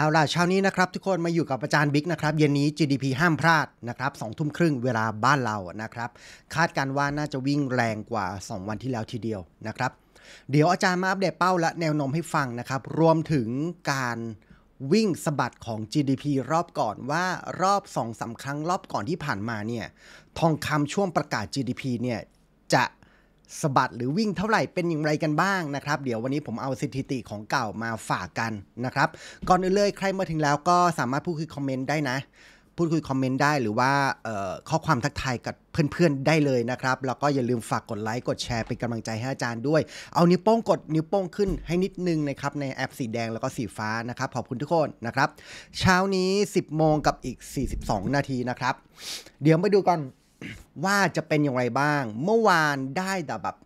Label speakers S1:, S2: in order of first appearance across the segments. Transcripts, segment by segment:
S1: เอาล่ะเช้านี้นะครับทุกคนมาอยู่กับอาจารย์บิ๊กนะครับเย็นนี้ GDP ห้ามพลาดนะครับสองทุ่มครึ่งเวลาบ้านเรานะครับคาดการว่าน่าจะวิ่งแรงกว่า 2 วันที่แล้วทีเดียวนะครับเดี๋ยวอาจารย์มาอัปเดตเป้าและแนวโน้มให้ฟังนะครับรวมถึงการวิ่งสะบัดของ GDP รอบก่อนว่ารอบ2อสาครั้งรอบก่อนที่ผ่านมาเนี่ยทองคำช่วงประกาศ GDP เนี่ยจะสะบัดหรือวิ่งเท่าไหร่เป็นอย่างไรกันบ้างนะครับ เดี๋ยววันนี้ผมเอาสถิติของเก่ามาฝากกันนะครับก่อนอื่นเลยใครมาถึงแล้วก็สามารถพูดคุยคอมเมนต์ได้นะ พูดคุยคอมเมนต์ได้หรือว่าข้อความทักทายกับเพื่อนๆได้เลยนะครับ แล้วก็อย่าลืมฝากกดไลค์กดแชร์เป็นกำลังใจให้อาจารย์ด้วยเอานิ้วโป้งกดนิ้วโป้งขึ้นให้นิดนึงนะครับในแอปสีแดงแล้วก็สีฟ้านะครับขอบคุณทุกคนนะครับเช้านี้ 10โมงกับอีก 42 นาทีนะครับเดี๋ยวไปดูกันว่าจะเป็นอย่างไรบ้าง เมื่อวานได้แต่แบบ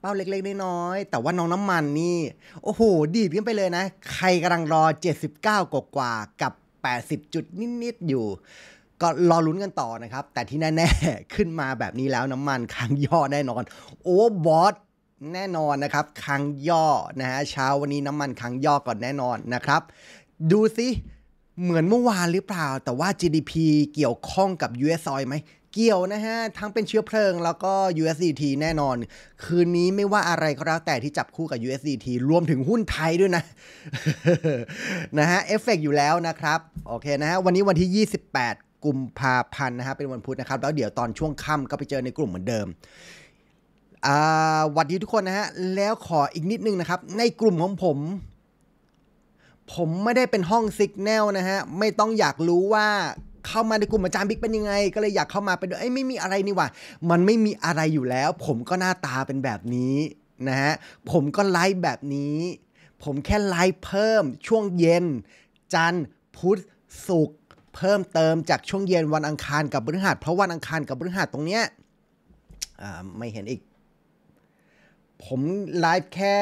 S1: เป้าเล็กๆน้อยๆแต่ว่าน้องน้ำมันนี่ โอ้โหดีดขึ้นไปเลยนะ ใครกำลังรอ 79กว่ากับ80จุดนิดๆอยู่ ก็รอลุ้นกันต่อนะครับ แต่ที่แน่ๆขึ้นมาแบบนี้แล้วน้ำมันค้างย่อแน่นอน โอ้บอสแน่นอนนะครับค้างย่อนะฮะเช้าวันนี้น้ำมันค้างย่อก่อนแน่นอนนะครับ ดูสิเหมือนเมื่อวานหรือเปล่า แต่ว่า GDP เกี่ยวข้องกับ US ซอยไหมเกี่ยวนะฮะ ทั้งเป็นเชื้อเพลิง แล้วก็ USDT แน่นอน คืนนี้ไม่ว่าอะไรก็แล้ว แต่ที่จับคู่กับ USDT รวมถึงหุ้นไทยด้วยนะ นะฮะ เอฟเฟกอยู่แล้วนะครับ โอเคนะฮะ วันนี้วันที่ 28กุมภาพันธ์นะฮะ เป็นวันพุธนะครับ แล้วเดี๋ยวตอนช่วงค่ำก็ไปเจอในกลุ่มเหมือนเดิมหวัดดีทุกคนนะฮะ แล้วขออีกนิดนึงนะครับในกลุ่มของผม ผมไม่ได้เป็นห้องซิกแนลนะฮะไม่ต้องอยากรู้ว่าเข้ามาในกลุ่มอาจารย์บิ๊กเป็นยังไง ก็เลยอยากเข้ามาเป็นเอ้ยไม่มีอะไรนี่ว่า มันไม่มีอะไรอยู่แล้ว ผมก็หน้าตาเป็นแบบนี้นะฮะผมก็ไลฟ์แบบนี้ ผมแค่ไลฟ์เพิ่มช่วงเย็น จันทร์พุธศุกร์เพิ่มเติมจากช่วงเย็นวันอังคารกับบริหารเพราะวันอังคารกับบริหารตรงเนี้ยไม่เห็นอีก ผมไลฟ์แค่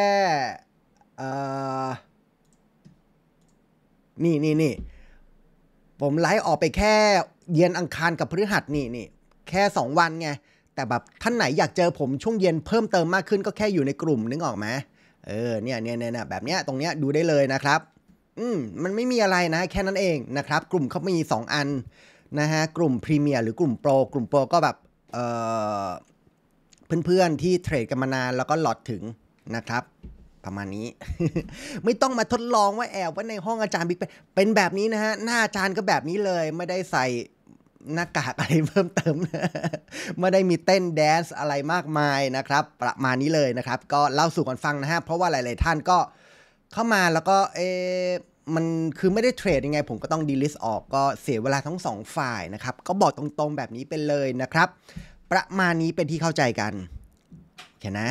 S1: นี่นี่นี่ผมไลฟ์ออกไปแค่เย็นอังคารกับพฤหัสนี่นี่แค่ 2 วันไงแต่แบบท่านไหนอยากเจอผมช่วงเย็นเพิ่มเติมมากขึ้นก็แค่อยู่ในกลุ่มนึกออกไหมเออเนี่ยเนี่ยเนี่ยแบบเนี้ย ตรงเนี้ยดูได้เลยนะครับ อืมมันไม่มีอะไรนะแค่นั้นเองนะครับ กลุ่มเขามี 2 อันนะฮะกลุ่มพรีเมียร์หรือกลุ่มโปร กลุ่มโปรก็แบบเออเพื่อนๆที่เทรดกันมานานแล้วก็หลอดถึงนะครับประมาณนี้ ไม่ต้องมาทดลองว่าแอบว่าในห้องอาจารย์บิ๊กเป็นแบบนี้นะฮะ หน้าอาจารย์ก็แบบนี้เลย ไม่ได้ใส่หน้ากากอะไรเพิ่มเติมไม่ได้มีเต้นแดนซ์อะไรมากมายนะครับ ประมาณนี้เลยนะครับ ก็เล่าสู่กันฟังนะฮะ เพราะว่าหลาย ๆ ท่านก็เข้ามาแล้วก็เอมันคือไม่ได้เทรดยังไงผมก็ต้องดีลิสต์ออกก็เสียเวลาทั้งสองฝ่ายนะครับ ก็บอกตรง ๆ แบบนี้เป็นเลยนะครับ ประมาณนี้เป็นที่เข้าใจกันแค่นนะ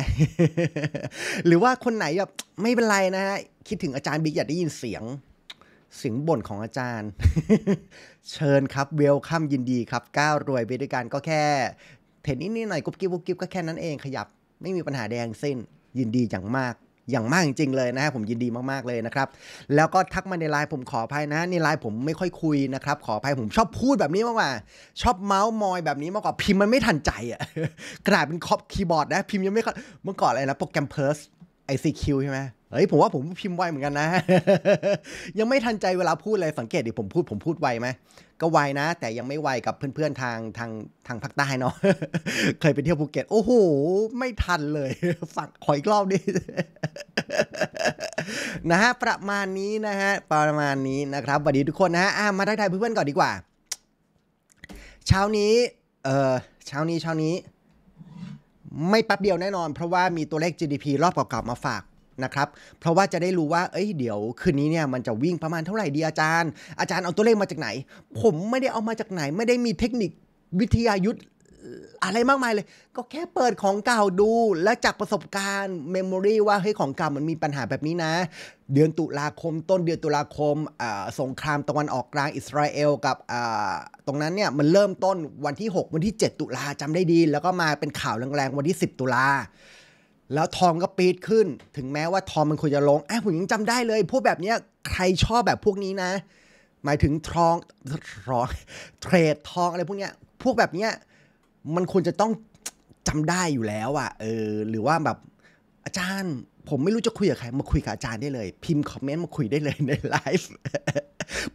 S1: หรือว่าคนไหนแบบไม่เป็นไรนะฮะคิดถึงอาจารย์บิ๊กอยากได้ยินเสียงเสียงบ่นของอาจารย์ เชิญครับเวลคัมยินดีครับก้าวรวยไปด้วยกันก็แค่ เทนนิดนิดหน่อยกุ๊บกิ๊บกุ๊บกิ๊บก็แค่นั้นเองขยับไม่มีปัญหาแดงเส้นยินดีอย่างมากอย่างมากจริงๆเลยนะฮะผมยินดีมาก ๆ เลยนะครับ แล้วก็ทักมาในไลน์ผมขออภัยนะ ในไลน์ผมไม่ค่อยคุยนะครับขออภัยผมชอบพูดแบบนี้มากกว่า ชอบเมาส์มอยแบบนี้มากกว่าพิมพ์มันไม่ทันใจอะ่ะกลายเป็นคอปคีย์บอร์ดนะ พิมพ์ยังไม่เมื่อก่อนอะไรนะโปรแกรมเพิร์สไอซีคิวใช่ไหมเฮ้ยผมว่าผมพิมพ์ไวเหมือนกันนะ ยังไม่ทันใจเวลาพูดเลยสังเกตดิผมพูดผมพูดไวไหมก็ไวนะแต่ยังไม่ไวกับเพื่อนๆทางทางทางภาคใต้เนาะเคยไปเที่ยวภูเก็ตโอ้โหไม่ทันเลยฝักขออีกรอบดินะฮะ ประมาณนี้นะฮะ ประมาณนี้นะครับสวัสดีทุกคนนะฮะมาทักทายเพื่อนๆก่อนดีกว่าเช้านี้เออเช้านี้เช้านี้ ไม่ปั๊บเดียวแน่นอน เพราะว่ามีตัวเลข GDP รอบเก่าๆมาฝากนะครับ เพราะว่าจะได้รู้ว่าเอ้ยเดี๋ยว คืนนี้เนี่ย มันจะวิ่งประมาณเท่าไหร่ดีอาจารย์ อาจารย์เอาตัวเลขมาจากไหน ผมไม่ได้เอามาจากไหน ไม่ได้มีเทคนิควิทยายุทธอะไรมากมายเลยก็แค่เปิดของเก่าดูและจากประสบการณ์เมมโมรีว่าเฮ้ยของเก่ามันมีปัญหาแบบนี้นะ เดือนตุลาคมต้นเดือนตุลาคมสงครามตะวันออกกลางอิสราเอลกับตรงนั้นเนี่ยมันเริ่มต้นวันที่ 6 วันที่ 7 ตุลาจำได้ดี แล้วก็มาเป็นข่าวแรงๆวันที่ 10 ตุลา แล้วทองก็ปีดขึ้น ถึงแม้ว่าทองมันควรจะลงอ่ะผมยังจำได้เลยพวกแบบเนี้ยใครชอบแบบพวกนี้นะ หมายถึงทองทองเทรดทองอะไรพวกเนี้ยพวกแบบเนี้ยมันควรจะต้องจำได้อยู่แล้วอะเออหรือว่าแบบ อาจารย์ ผมไม่รู้จะคุยกับใคร มาคุยกับอาจารย์ได้เลยพิมพ์คอมเมนต์มาคุยได้เลยในไลฟ์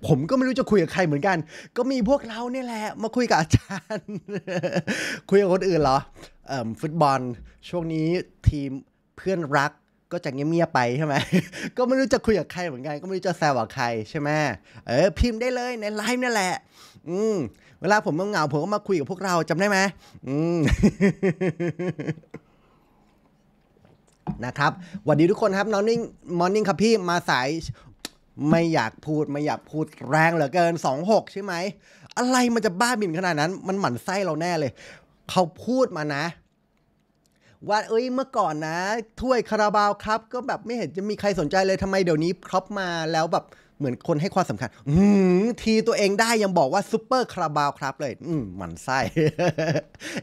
S1: ผมก็ไม่รู้จะคุยกับใครเหมือนกัน ก็มีพวกเราเนี่ยแหละมาคุยกับอาจารย์ คุยกับคนอื่นเหรอเอ่อฟุตบอลช่วงนี้ทีมเพื่อนรักก็จะเงียบยไปใช่ไหมก็ไม่รู้จะคุยกับใครเหมือนกัน ก็ไม่รู้จะแซวกับใครใช่ไหมเออพิมพ์ได้เลยในไลฟ์นั่นแหละ อืมเวลาผมเหงาผมก็มาคุยกับพวกเราจำได้ไหมอืมนะครับสวัสดีทุกคนครับนอนนิ่งมอร์นิ่งครับพี่มาสาย ไม่อยากพูด ไม่อยากพูดแรงเหลือเกินสองหกใช่ไหม อะไรมันจะบ้าบิ่นขนาดนั้น มันหมั่นไส้เราแน่เลย เขาพูดมานะ ว่าเอ้ยเมื่อก่อนนะ ถ้วยคาราบาวครับ ก็แบบไม่เห็นจะมีใครสนใจเลยทำไมเดี๋ยวนี้ครอปมาแล้วแบบเหมือนคนให้ความสำคัญ อืทีตัวเองได้ยังบอกว่าซุปเปอร์คาราบาวครับเลย อืมมันไส้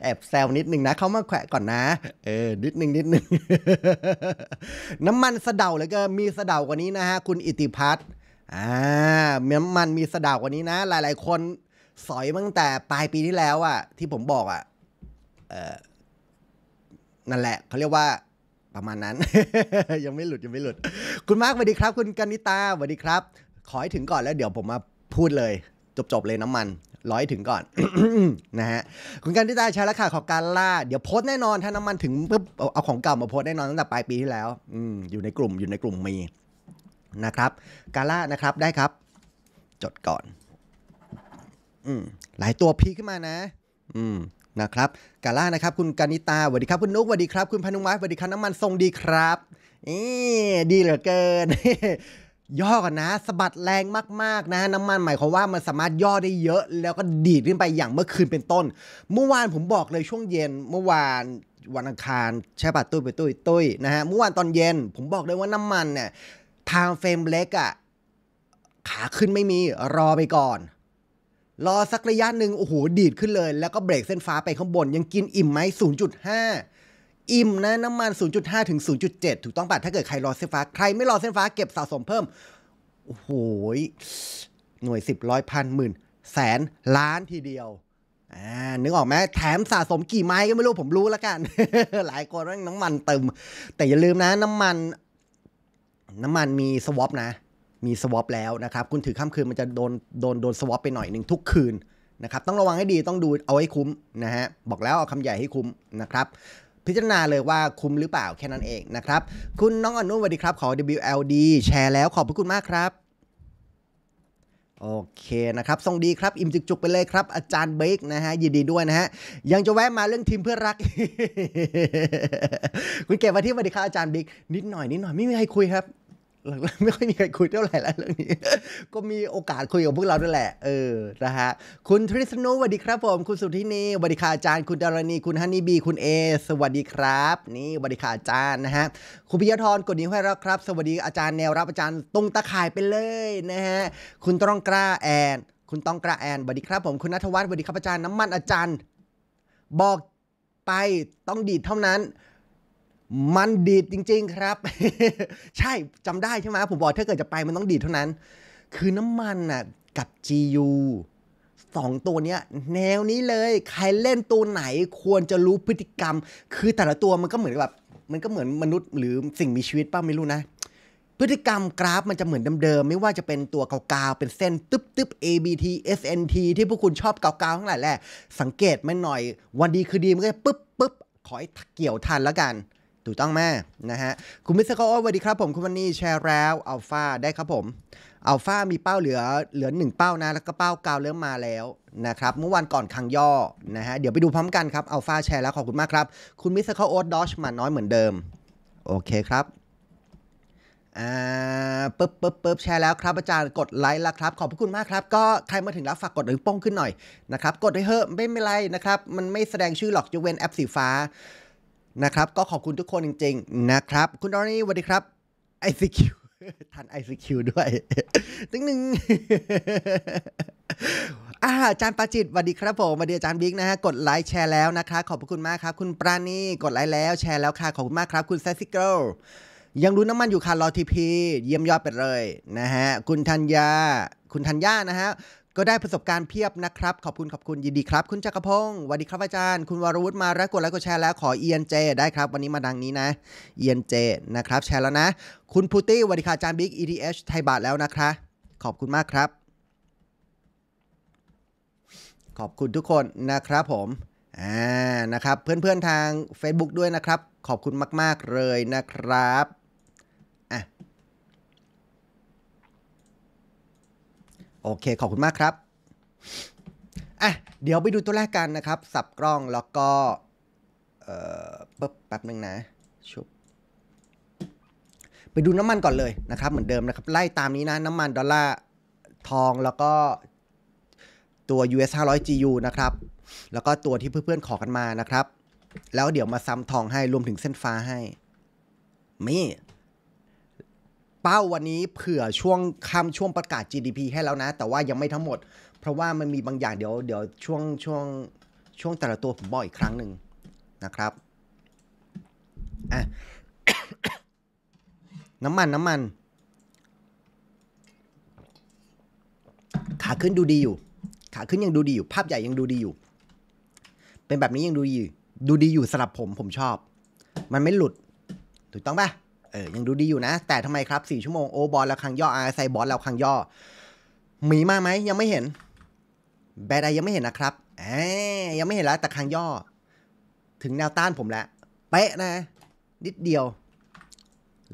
S1: แอบแซวนิดนึงนะ เขามาแขวะก่อนนะ เออ นิดนึงนิดนึง น้ำมันสะเดาเลยก็มีสะเดากว่านี้นะฮะคุณอิติพัฒน์อ่าน้ำมันมีสะเดากว่านี้นะ หลาย ๆคน สอยตั้งแต่ปลายปีที่แล้วอะที่ผมบอกอะเออนั่นแหละเขาเรียกว่าประมาณนั้น ยังไม่หลุดยังไม่หลุด คุณมาร์กสวัสดีครับ คุณกนิตาสวัสดีครับขอให้ถึงก่อนแล้วเดี๋ยวผมมาพูดเลย จบๆเลยน้ำมันร้อยถึงก่อนนะฮะคุณกันที่ตาใช้ราคาของการล่าเดี๋ยวโพสแน่นอน ถ้าน้ำมันถึงปุ๊บเอาของเก่ามาโพสแน่นอนตั้งแต่ปลายปีที่แล้ว อืม อยู่ในกลุ่มอยู่ในกลุ่มมีนะครับการล่านะครับได้ครับ จดก่อน อืม หลายตัวพีขึ้นมานะ อืมนะครับกาล่านะครับคุณกานิตาสวัสดีครับคุณนุกสวัสดีครับ คุณพนุมัสวัสดีครับน้ำมันทรงดีครับเอ๊ดีเหลือเกิน ย่อกันนะสะบัดแรงมากๆนะน้ำมันหมายความว่ามันสามารถย่อได้เยอะ แล้วก็ดีดขึ้นไปอย่างเมื่อคืนเป็นต้น เมื่อวานผมบอกเลยช่วงเย็นเมื่อวานวันอังคารใช่ป่ะตุ้ยไปตุ้ยตุ้ยนะฮะเมื่อวานตอนเย็นผมบอกเลยว่าน้ำมันเนี่ยทางเฟรมเล็กอะ่ะขาขึ้นไม่มีรอไปก่อนรอสักระยะหนึ่งโอ้โหดีดขึ้นเลย แล้วก็เบรกเส้นฟ้าไปข้างบน ยังกินอิ่มไหม 0.5 อิ่มนะน้ำมัน 0.5 ถึง 0.7 ถูกต้องป่ะถ้าเกิดใครรอเส้นฟ้าใครไม่รอเส้นฟ้าเก็บสะสมเพิ่ม โอ้โหหน่วย 10ร้อยพันหมื่นแสนล้านทีเดียวอ่านึกออกไหมแถมสะสมกี่ไม้ก็ไม่รู้ผมรู้แล้วกัน หลายคนว่าน้ำมันเติม แต่อย่าลืมนะน้ำมันน้ำมันมีสวอปนะมีสวอปแล้วนะครับคุณถือข้ามคืนมันจะโดนโดนโดนสวอปไปหน่อยหนึ่งทุกคืนนะครับต้องระวังให้ดีต้องดูเอาให้คุ้มนะฮะบอกแล้วเอาคำใหญ่ให้คุ้มนะครับ พิจารณาเลยว่าคุ้มหรือเปล่าแค่นั้นเองนะครับคุณน้องอนุ่สวัสดีครับ ขอ WLD แชร์แล้วขอบพระคุณมากครับโอเคนะครับทรงดีครับอิ่มจุกๆไปเลยครับอาจารย์เบคนะฮะยินดีด้วยนะฮะยังจะแวะมาเรื่องทีมเพื่อรัก คุณเก็บมาที่วันดีครับอาจารย์เบคนิดหน่อยนิดหน่อยไม่มีใครคุยครับหลังๆไม่ค่อยมีใครคุยเท่าไหร่แล้วเรื่องนี้ก็มีโอกาสคุยกับพวกเราด้วยแหละเออนะฮะคุณทริสโนสวัสดีครับผมคุณสุทธินีสวัสดีค่ะอาจารย์ คุณดารณี คุณฮันนี่บี คุณเอสวัสดีครับ นี่สวัสดีค่ะอาจารย์นะฮะคุณพิยธรกดนิ้วให้แล้วครับ สวัสดีอาจารย์แนวรับอาจารย์ตรงตะข่ายไปเลย นะฮะคุณต้องกล้าแอนคุณต้องกล้าแอนสวัสดีครับผม คุณนัทวัฒน์สวัสดีครับอาจารย์น้ำมันอาจารย์บอกไปต้องดีดเท่านั้นมันดีดจริงๆ ครับ ใช่จำได้ใช่ไหมผมบอกถ้าเกิดจะไปมันต้องดีดเท่านั้น คือน้ำมันน่ะกับ GU สองตัวเนี้ย แนวนี้เลย ใครเล่นตัวไหนควรจะรู้พฤติกรรม คือแต่ละตัวมันก็เหมือนแบบมันก็เหมือนมนุษย์หรือสิ่งมีชีวิตป้าไม่รู้นะ พฤติกรรมกราฟมันจะเหมือนเดิม ๆ ไม่ว่าจะเป็นตัวเกาๆเป็นเส้นตึ๊บตึ๊บ ABT SNT ที่พวกคุณชอบเกาๆทั้งหลายแหละสังเกตม่หน่อย วันดีคือดีมันก็ปึ๊บปึ๊บขอให้เกี่ยวทันแล้วกันถูกต้องแม่นะฮะ คุณมิสเตอร์โอ้สวัสดีครับผมคุณวันนี้แชร์แล้วอัลฟาได้ครับผมอัลฟามีเป้าเหลือเหลือหนึ่งเป้านะ แล้วก็เป้ากาวเริ่มมาแล้ว นะครับเมื่อวันก่อนคังย่อ นะฮะเดี๋ยวไปดูพร้อมกันครับอัลฟาแชร์แล้วขอบคุณมากครับ คุณมิสเตอร์โอ้ดอชมาน้อยเหมือนเดิม โอเคครับอ่าปึ๊บปึ๊บปึ๊บแชร์แล้วครับอาจารย์กดไลค์แล้วครับ ขอบพระคุณมากครับก็ใครมาถึงแล้วฝากกดหรือป้องขึ้นหน่อยนะครับกดให้เฮอะไม่เป็นไรนะครับมันไม่แสดงชื่อหรอกยกเว้นแอปสีฟ้านะครับก็ขอบคุณทุกคนจริงๆนะครับ คุณดอนนี่สวัสดีครับไอซีคิวทันไอซีคิวด้วยตึ้งหนึ่งอาจารย์ปาจิตสวัสดีครับผมสวัสดีอาจารย์บิ๊กนะฮะกดไลค์แชร์แล้วนะคะ ขอบคุณมากครับ คุณปราณีกดไลค์แล้ว แชร์แล้วค่ะ ขอบคุณมากครับ คุณแซซิเกิลยังรู้น้ำมันอยู่ค่ะ รอทีพี เยี่ยมยอดไปเลยนะฮะ คุณธัญญา คุณธัญญานะฮะก็ได้ประสบการณ์เพียบนะครับ ขอบคุณขอบคุณยินดีครับ คุณจักรพงศ์สวัสดีครับอาจารย์ คุณวรวุฒิมาแล้วกดไลค์กดแชร์แล้ว ขอเอียนเจได้ครับวันนี้มาดังนี้นะเอียนเจนะครับ แชร์แล้วนะ คุณพุตี้สวัสดีค่ะอาจารย์บิ๊ก ETH ไทยบาทแล้วนะครับขอบคุณมากครับ ขอบคุณทุกคนนะครับผมอ่านะครับ เพื่อนๆทาง Facebook ด้วยนะครับ ขอบคุณมากๆเลยนะครับโอเค ขอบคุณมากครับอ่ะเดี๋ยวไปดูตัวแรกกันนะครับ สับกล้องแล้วก็เอ่อปึ๊บแป๊บนึงนะชุบไปดูน้ำมันก่อนเลยนะครับ เหมือนเดิมนะครับ ไล่ตามนี้นะน้ำมันดอลลาร์ทองแล้วก็ตัว US 500 GU นะครับ แล้วก็ตัวที่เพื่อนๆขอกันมานะครับ แล้วเดี๋ยวมาซ้ำทองให้รวมถึงเส้นฟ้าให้มี่เป้าวันนี้เผื่อช่วงค่ำช่วงประกาศ GDP ให้แล้วนะ แต่ว่ายังไม่ทั้งหมด เพราะว่ามันมีบางอย่างเดี๋ยวเดี๋ยวช่วงช่วงช่วงแต่ละตัวผมบอกอีกครั้งหนึ่งนะครับอ่ะน้ำมันน้ำมันขาขึ้นดูดีอยู่ ขาขึ้นยังดูดีอยู่ ภาพใหญ่ยังดูดีอยู่ เป็นแบบนี้ยังดูดีอยู่ดูดีอยู่สำหรับผมผมชอบ มันไม่หลุดถูกต้องปะเออยังดูดีอยู่นะ แต่ทำไมครับ 4 ชั่วโมงโอบอลแล้วครั้งย่ออาไซบอลแล้วครั้งย่อ มีมาไหมยังไม่เห็น แบดไอยังไม่เห็นนะครับแอยังไม่เห็นแล้วแต่ครั้งย่อ ถึงแนวต้านผมแล้วเป๊ะนะนิดเดียว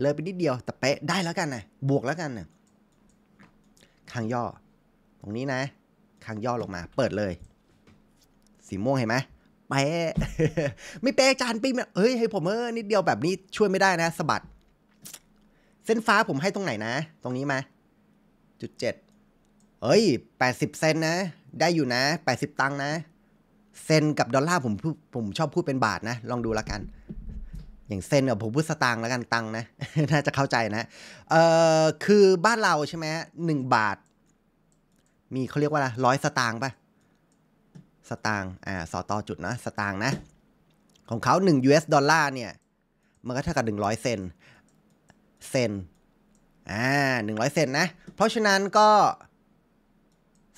S1: เลยไปนิดเดียว แต่เป๊ะได้แล้วกันนะบวกแล้วกันนะครั้งย่อ ตรงนี้นะครั้งย่อลงมา เปิดเลยสีม่วงเห็นไหมเป๊ะไม่เป๊ะจานปิ้งเฮ้ยให้ ผมเออนิดเดียวแบบนี้ช่วยไม่ได้นะสะบัดเส้นฟ้าผมให้ตรงไหนนะ ตรงนี้มาจุดเจ็ด เอ้ยแปดสิบเซนนะ ได้อยู่นะแปดสิบตังนะ เซนกับดอลลาร์ผมผมชอบพูดเป็นบาทนะ ลองดูละกัน อย่างเซนี่ยผมพูดสตางค์ละกันตังนะน่าจะเข้าใจนะ เอ่อคือบ้านเราใช่ไหมหนึ่งบาท มีเขาเรียกว่าอะไรร้อยสตางค์ปะสตางค์อ่าสอตอจุดนะ สตางค์นะ ของเขาหนึ่เ US ดอลลาร์เนี่ย มันก็เท่ากับหนึ่งร้อยเซนเซน อ่าหนึ่งร้อยเซน นะ เพราะฉะนั้นก็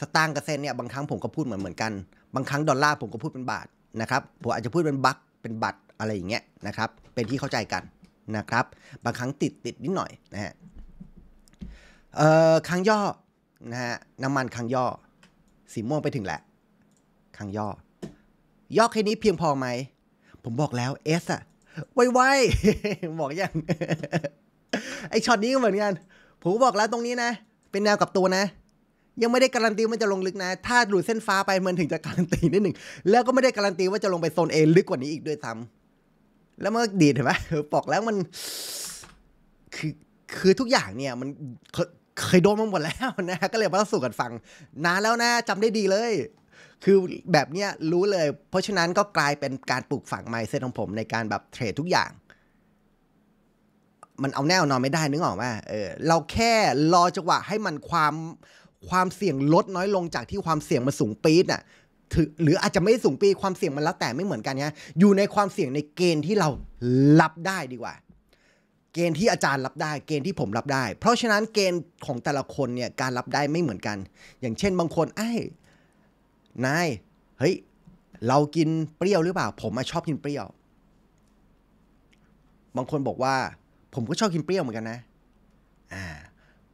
S1: สตางค์กับเซนเนี่ย บางครั้งผมก็พูดเหมือนเหมือนกัน บางครั้งดอลลาร์ผมก็พูดเป็นบาทนะครับ ผมอาจจะพูดเป็นบัค เป็นบัตรอะไรอย่างเงี้ยนะครับ เป็นที่เข้าใจกันนะครับ บางครั้งติดติดนิดหน่อยนะฮะ เอ่อครั้งย่อ นะฮะ น้ำมันครั้งย่อ สีม่วงไปถึงแหละครั้งย่อ ย่อแค่นี้เพียงพอไหม ผมบอกแล้ว เอสอะไวๆบอกยังไอช็อตนี้ก็เหมือนกันผมบอกแล้วตรงนี้นะ เป็นแนวกับตัวนะ ยังไม่ได้ การันตีว่าจะลงลึกนะ ถ้าหลุดเส้นฟ้าไปมันถึงจะการันตีนิดหนึ่ง แล้วก็ไม่ได้การันตีว่าจะลงไปโซนเอลึกกว่านี้อีกด้วยซ้ำ แล้วเมื่อดีดเห็นไหมบอกแล้วมัน คือ คือทุกอย่างเนี่ย มันเคยโดนมาหมดแล้วนะ ก็เลยมา่าสู่กันฟังนานแล้วนะ จำได้ดีเลย คือแบบเนี้ยรู้เลย เพราะฉะนั้นก็กลายเป็นการปลูกฝังไมเซ็ตของผม ในการแบบเทรดทุกอย่างมันเอาแน่นอนไม่ได้นึกออกไหมเออ เราแค่รอจังหวะให้มันความความเสี่ยงลดน้อยลงจากที่ความเสี่ยงมันสูงปี๊ดน่ะถือหรืออาจจะไม่สูงปีความเสี่ยงมันแล้วแต่ไม่เหมือนกันนะ อยู่ในความเสี่ยงในเกณฑ์ที่เรารับได้ดีกว่า เกณฑ์ที่อาจารย์รับได้ เกณฑ์ที่ผมรับได้ เพราะฉะนั้นเกณฑ์ของแต่ละคนเนี่ย การรับได้ไม่เหมือนกัน อย่างเช่น บางคนไอ้ นาย เฮ้ย เรากินเปรี้ยวหรือเปล่า ผมชอบกินเปรี้ยว บางคนบอกว่าผมก็ชอบกินเปรี้ยวเหมือนกันนะ อ่า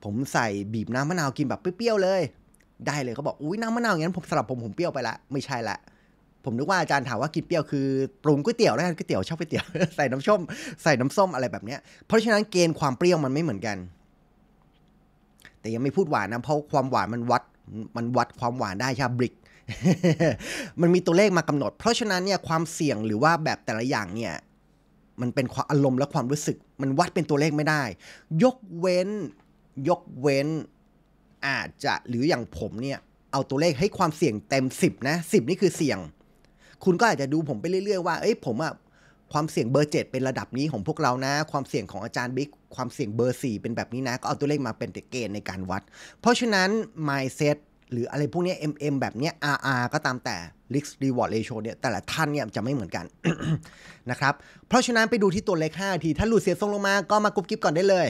S1: ผมใส่บีบน้ำมะนาวกินแบบเปรี้ยวเลย ได้เลยเขาบอกอุ้ยน้ำมะนาวอย่างนั้นผมสำหรับผมผมเปรี้ยวไปละไม่ใช่ละผมนึกว่าอาจารย์ถามว่ากินเปรี้ยวคือปรุงก๋วยเตี๋ยวแล้วกันก๋วยเตี๋ยวชอบก๋วยเตี๋ยวใส่น้ำส้มใส่น้ำส้มอะไรแบบเนี้ยเพราะฉะนั้นเกณฑ์ความเปรี้ยวมันไม่เหมือนกัน แต่ยังไม่พูดหวานนะเพราะความหวานมันวัดมันวัดความหวานได้ใช่บริก มันมีตัวเลขมากำหนด เพราะฉะนั้นเนี่ย ความเสี่ยงหรือว่าแบบแต่ละอย่างเนี่ยมันเป็นความอารมณ์และความรู้สึกมันวัดเป็นตัวเลขไม่ได้ ยกเว้น ยกเว้น อาจจะหรืออย่างผมเนี่ยเอาตัวเลขให้ความเสี่ยงเต็ม 10 นะ 10 นี่คือเสี่ยง คุณก็อาจจะดูผมไปเรื่อยๆ ว่า เอ้ยผมอะความเสี่ยงเบอร์ 7 เป็นระดับนี้ของพวกเรานะ ความเสี่ยงของอาจารย์บิ๊กความเสี่ยงเบอร์ 4 เป็นแบบนี้นะ ก็เอาตัวเลขมาเป็นเกณฑ์ในการวัด เพราะฉะนั้น mindset หรืออะไรพวกนี้ MM แบบเนี้ย RR ก็ตามแต่ risk reward ratio เนี่ย แต่ละท่านเนี่ยจะไม่เหมือนกันนะครับ เพราะฉะนั้นไปดูที่ตัวเลข5ทีถ้าหลุดเสียทรงลงมาก็มากรุ๊ปกิ๊บก่อนได้เลย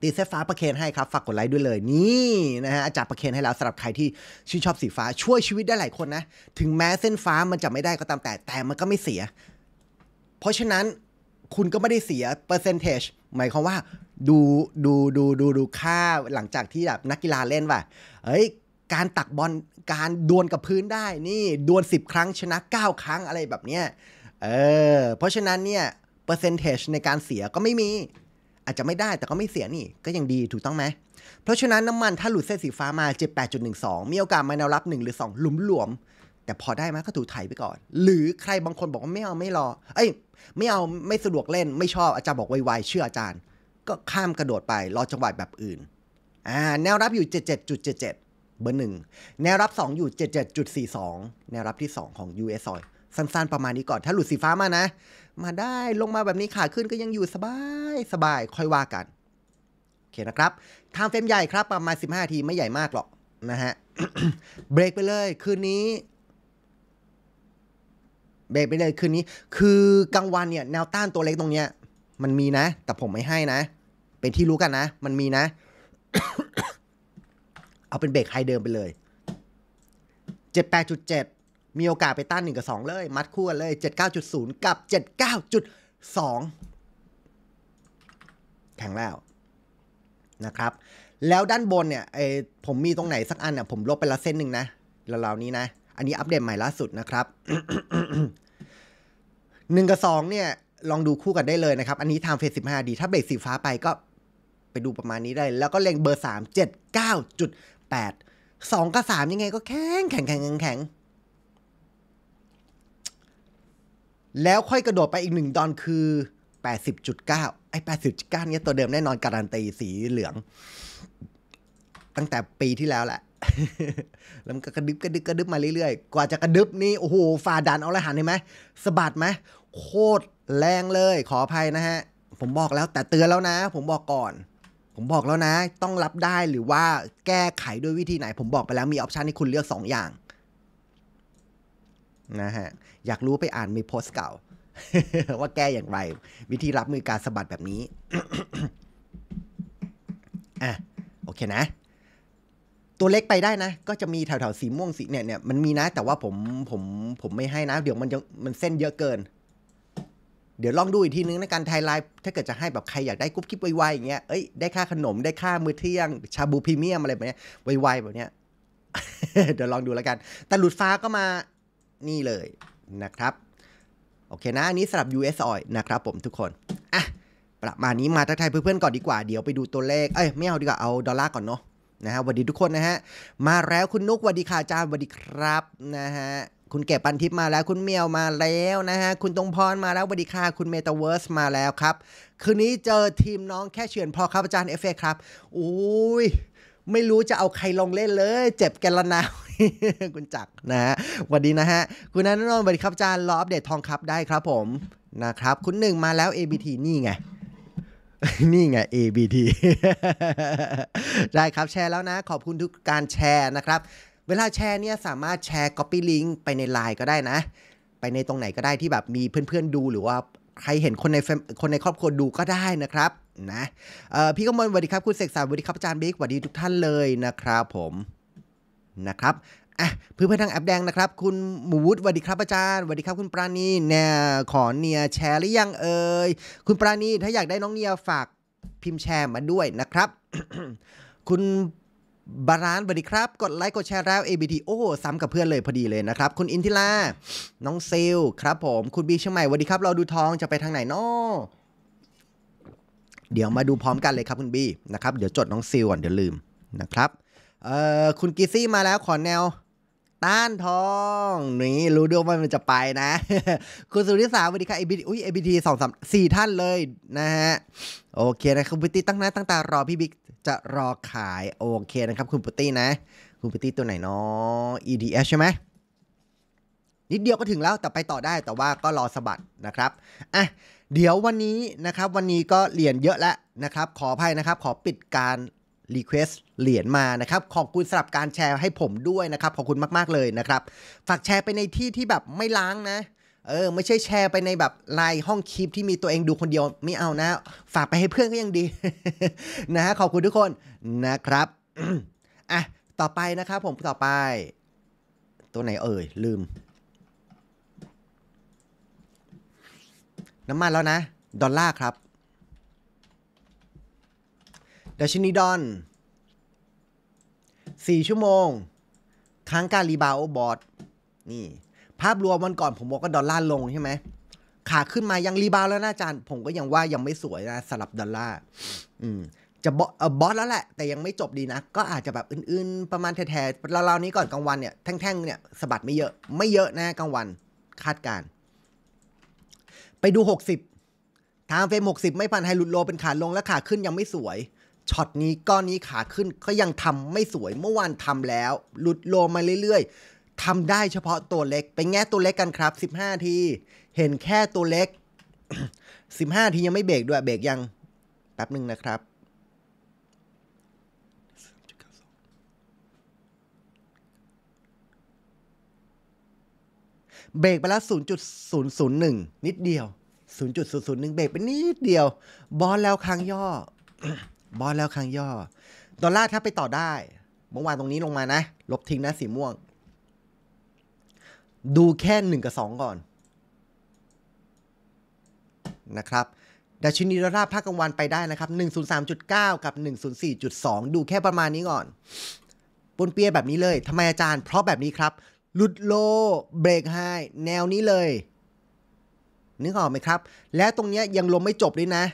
S1: ตีเส้นฟ้าประเคนให้ครับ ฝากกดไลค์ด้วยเลยนี่นะฮะอาจารย์ประเคนให้แล้วสำหรับใครที่ชื่นชอบสีฟ้าช่วยชีวิตได้หลายคนนะ ถึงแม้เส้นฟ้ามันจะไม่ได้ก็ตามแต่ แต่มันก็ไม่เสีย เพราะฉะนั้นคุณก็ไม่ได้เสียเปอร์เซนเทจหมายความว่าดูดูดูดูดูค่าหลังจากที่แบบนักกีฬาเล่นว่ะเอ้ย การตักบอลการดวลกับพื้นได้นี่ ดวล10 ครั้งชนะ 9 ครั้งอะไรแบบเนี้ย เออ เพราะฉะนั้นเนี่ยเปอร์เซนเทจในการเสียก็ไม่มี อาจจะไม่ได้แต่ก็ไม่เสียนี่ก็ยังดีถูกต้องไหม เพราะฉะนั้นน้ำมันถ้าหลุดเส้นสีฟ้ามา78.12 มีโอกาสมาแนวรับ1หรือ2 หลุมหลวม แต่พอได้มาก็ถูถไถยไปก่อน หรือใครบางคนบอกว่าไม่เอาไม่รอ เอ้ยไม่เอาไม่สะดวกเล่น ไม่ชอบอาจารย์บอกไวๆเชื่ออาจารย์ก็ข้ามกระโดดไปรอจังหวะแบบอื่น อ่าแนวรับอยู่ 77.77 เบอร์หนึ่ง แนวรับ 2 อยู่ 77.42 แนวรับที่ 2 ของ US Oil สั้นๆประมาณนี้ก่อน ถ้าหลุดสีฟ้ามานะ มาได้ลงมาแบบนี้ขาขึ้นก็ยังอยู่สบายสบายค่อยว่ากัน โอเคนะครับ ทางเฟรมใหญ่ครับประมาณ 15ทีไม่ใหญ่มากหรอก นะฮะ เบรกไปเลย คืนนี้ เบรกไปเลยคืนนี้ คือกลางวันเนี่ย แนวต้านตัวเล็กตรงเนี้ยมันมีนะ แต่ผมไม่ให้นะ เป็นที่รู้กันนะ มันมีนะ เอาเป็นเบรกไฮเดิมไปเลยเเจจ็ดดดแปุจ็ดมีโอกาสไปต้านหนึ่งกับสองเลย มัดคู่กันเลยเจ็ดเก้าจุดศูนย์กับเเจจ็ดดก้าุสองแข็งแล้วนะครับ แล้วด้านบนเนี่ยไอผมมีตรงไหนสักอันเนี่ยผมลบไปละเส้นหนึ่งนะเหล่านี้นะ อันนี้อัปเดตใหม่ล่าสุดนะครับหนึ่งกับสองเนี่ยลองดูคู่กันได้เลยนะครับ อันนี้ทางเฟสสิบห้าดี ถ้าเบรกสีฟ้าไปก็ ไปดูประมาณนี้ได้ แล้วก็เล็งเบอร์สามเจ็ดเก้าจุดแปดสองกับสามยังไงก็แข็งแข็งแข็งแข็ง แล้วค่อยกระโดดไปอีกหนึ่งดอนคือแปดดสิบจุเก้าไอ้จุดเก้านี้ยตัวเดิมแน่นอนการันตีสีเหลือง ตั้งแต่ปีที่แล้วแหละ แล้วมันก็กระดึบกระดึบกระดึบมาเรื่อยๆ กว่าจะกระดึบนี่ โอ้โหฝ่าดันเอาละหันเห็นไหมสะบัดไหมโคตรแรงเลย ขออภัยนะฮะ ผมบอกแล้ว แต่เตือนแล้วนะ ผมบอกก่อน ผมบอกแล้วนะ ต้องรับได้หรือว่าแก้ไขด้วยวิธีไหน ผมบอกไปแล้วมีออปชันให้คุณเลือก 2 อย่าง นะฮะ อยากรู้ไปอ่าน มีโพสเก่า ว่าแก้อย่างไร วิธีรับมือการสะบัดแบบนี้ อ่ะ โอเคนะ ตัวเล็กไปได้นะ ก็จะมีแถวๆ สีม่วงสีเนี่ยเนี่ยมันมีนะ แต่ว่าผมผมผมไม่ให้นะ เดี๋ยวมันจะมันเส้นเยอะเกินเดี๋ยวลองดูอีกทีนึงในการไทยไลน์ถ้าเกิดจะให้แบบใครอยากได้กุ๊บกิ๊บไวๆอย่างเงี้ย เอ้ย ได้ค่าขนมได้ค่ามื้อเที่ยง ชาบูพรีเมียมอะไรแบบเนี้ยไวๆแบบเนี้ยเดี๋ยวลองดูแล้วกัน แต่หลุดฟ้าก็มานี่เลยนะครับ โอเคนะอันนี้สำหรับ US Oil นะครับผมทุกคนอ่ะประมาณนี้มาทักทายเพื่อนๆก่อนดีกว่า เดี๋ยวไปดูตัวเลขเอ้ยไม่เอาดีกว่าเอาดอลลาร์ก่อนเนาะนะฮะสวัสดีทุกคนนะฮะมาแล้วคุณนุกสวัสดีค่ะอาจารย์สวัสดีครับนะฮะคุณแก่ปันทิพย์มาแล้วคุณเมียวมาแล้วนะฮะคุณตรงพรมาแล้วบดีค่าคุณเมตาเวิร์สมาแล้วครับคืนนี้เจอทีมน้องแค่เฉือนพอครับอาจารย์เอฟเฟครับอุ้ยไม่รู้จะเอาใครลงเล่นเลย เจ็บกันละนาวคุณจักนะฮะวันดีนะฮะคุณนันนนท์สวัสดีครับอาจารย์รออัปเดตทองครับได้ครับผมนะครับ คุณหนึ่งมาแล้ว ABT นี่ไง นี่ไง ABT ได้ครับแชร์แล้วนะ ขอบคุณทุกการแชร์นะครับเวลาแชร์เนี่ยสามารถแชร์ Copy Link ไปใน Line ก็ได้นะ ไปในตรงไหนก็ได้ที่แบบมีเพื่อนๆดูหรือว่าใครเห็นคนในคนในครอบครัวดูก็ได้นะครับ นะพี่กมลสวัสดีครับคุณเสกสรรสวัสดีครับอาจารย์บิ๊กสวัสดีทุกท่านเลยนะครับผมนะครับอ่ะเพื่อนเพื่อนทางแอปแดงนะครับ คุณหมูวุฒิสวัสดีครับอาจารย์สวัสดีครับคุณปราณีเนี่ยขอเนียแชร์หรือยังเอ่ยคุณปราณีถ้าอยากได้น้องเนียฝากพิมพ์แชร์มาด้วยนะครับ คุณบาลานสวัสดีครับ กดไลค์กดแชร์แล้ว ABT โอ้ซ้ำกับเพื่อนเลย พอดีเลยนะครับ คุณอินทิลาน้องเซลครับผมคุณบีเชียงใหม่สวัสดีครับ เราดูทองจะไปทางไหนนาะเดี๋ยวมาดูพร้อมกันเลยครับคุณบีนะครับ เดี๋ยวจดน้องซิลก่อนเดี๋ยวลืมนะครับ เอ่อ คุณกิซี่มาแล้วขอแนวต้านทองนี่รู้ด้วยว่ามันจะไปนะ คุณสุริสาสวัสดีค่ะเอบีอุ้ยเอบีทีสองสามสี่ท่านเลยนะฮะ โอเคนะคุณปุตตี้ตั้งหน้าตั้งตารอพี่บิ๊กจะรอขายโอเคนะครับ คุณปุตตี้นะ คุณปุตตี้ตัวไหนเนาะ EDS ใช่ไหมนิดเดียวก็ถึงแล้วแต่ไปต่อได้แต่ว่าก็รอสะบัดนะครับอ่ะเดี๋ยววันนี้นะครับ วันนี้ก็เหรียญเยอะแล้วนะครับ ขออภัยนะครับ ขอปิดการรีเควสเหรียญมานะครับขอบคุณสำหรับการแชร์ให้ผมด้วยนะครับ ขอบคุณมาก ๆ เลยนะครับ ฝากแชร์ไปในที่ที่แบบไม่ล้างนะ เออ ไม่ใช่แชร์ไปในแบบไลน์ห้องคลิปที่มีตัวเองดูคนเดียว ไม่เอานะ ฝากไปให้เพื่อนก็ยังดี นะะขอบคุณทุกคน นะครับอ่ะต่อไปนะครับผมต่อไป ตัวไหนเอ่ยลืม น้ำมันแล้วนะดอลลาร์ครับดัชนีดอน4ชั่วโมงค้างการรีบาวบอสดนี่ ภาพรวมวันก่อนผมบอกว่าดอลลาร์ลงใช่ไหมขาขึ้นมายังรีบาวแล้วนะอาจารย์ผมก็ยังว่ายังไม่สวยนะสลับดอลลาร์จะบออบอสแล้วแหละ แต่ยังไม่จบดีนะ ก็อาจจะแบบอื่นๆ ประมาณแถ้ๆเราๆนี้ก่อนกลางวันเนี่ย แท่งๆเนี่ยสะบัดไม่เยอะไม่เยอะนะกลางวัน คาดการ ไปดู60ทางเฟรม60ไม่ผ่านไฮหลุดโลเป็นขาลงและขาขึ้นยังไม่สวยช็อตนี้ก้อนนี้ขาขึ้นก็ยังทำไม่สวยเมื่อวานทำแล้ว หลุดโลมาเรื่อยๆทำได้เฉพาะตัวเล็ก ไปแง่ตัวเล็กกันครับ 15 ทีเห็นแค่ตัวเล็ก 15 ทียังไม่เบรกด้วยเบรกยังแป๊บหนึ่งนะครับ เบรกไปแล้ว 0.001 นิดเดียว 0.001 เบรกไปนิดเดียว บอลแล้วครั้งย่อบอสแล้วครั้งย่อดอลลาร์ถ้าไปต่อได้เมื่อวานตรงนี้ลงมานะ ลบทิ้งนะสีม่วง ดูแค่หนึ่งกับสองก่อนนะครับดัชนีดอลลาร์ภาคกลางวันไปได้นะครับ 103.9 กับ 104.2 ดูแค่ประมาณนี้ก่อนปนเปียแบบนี้เลย ทำไมอาจารย์เพราะแบบนี้ครับลุดโลเบรกไฮแนวนี้เลย นึกออกไหมครับ และตรงนี้ยังลมไม่จบเลยนะ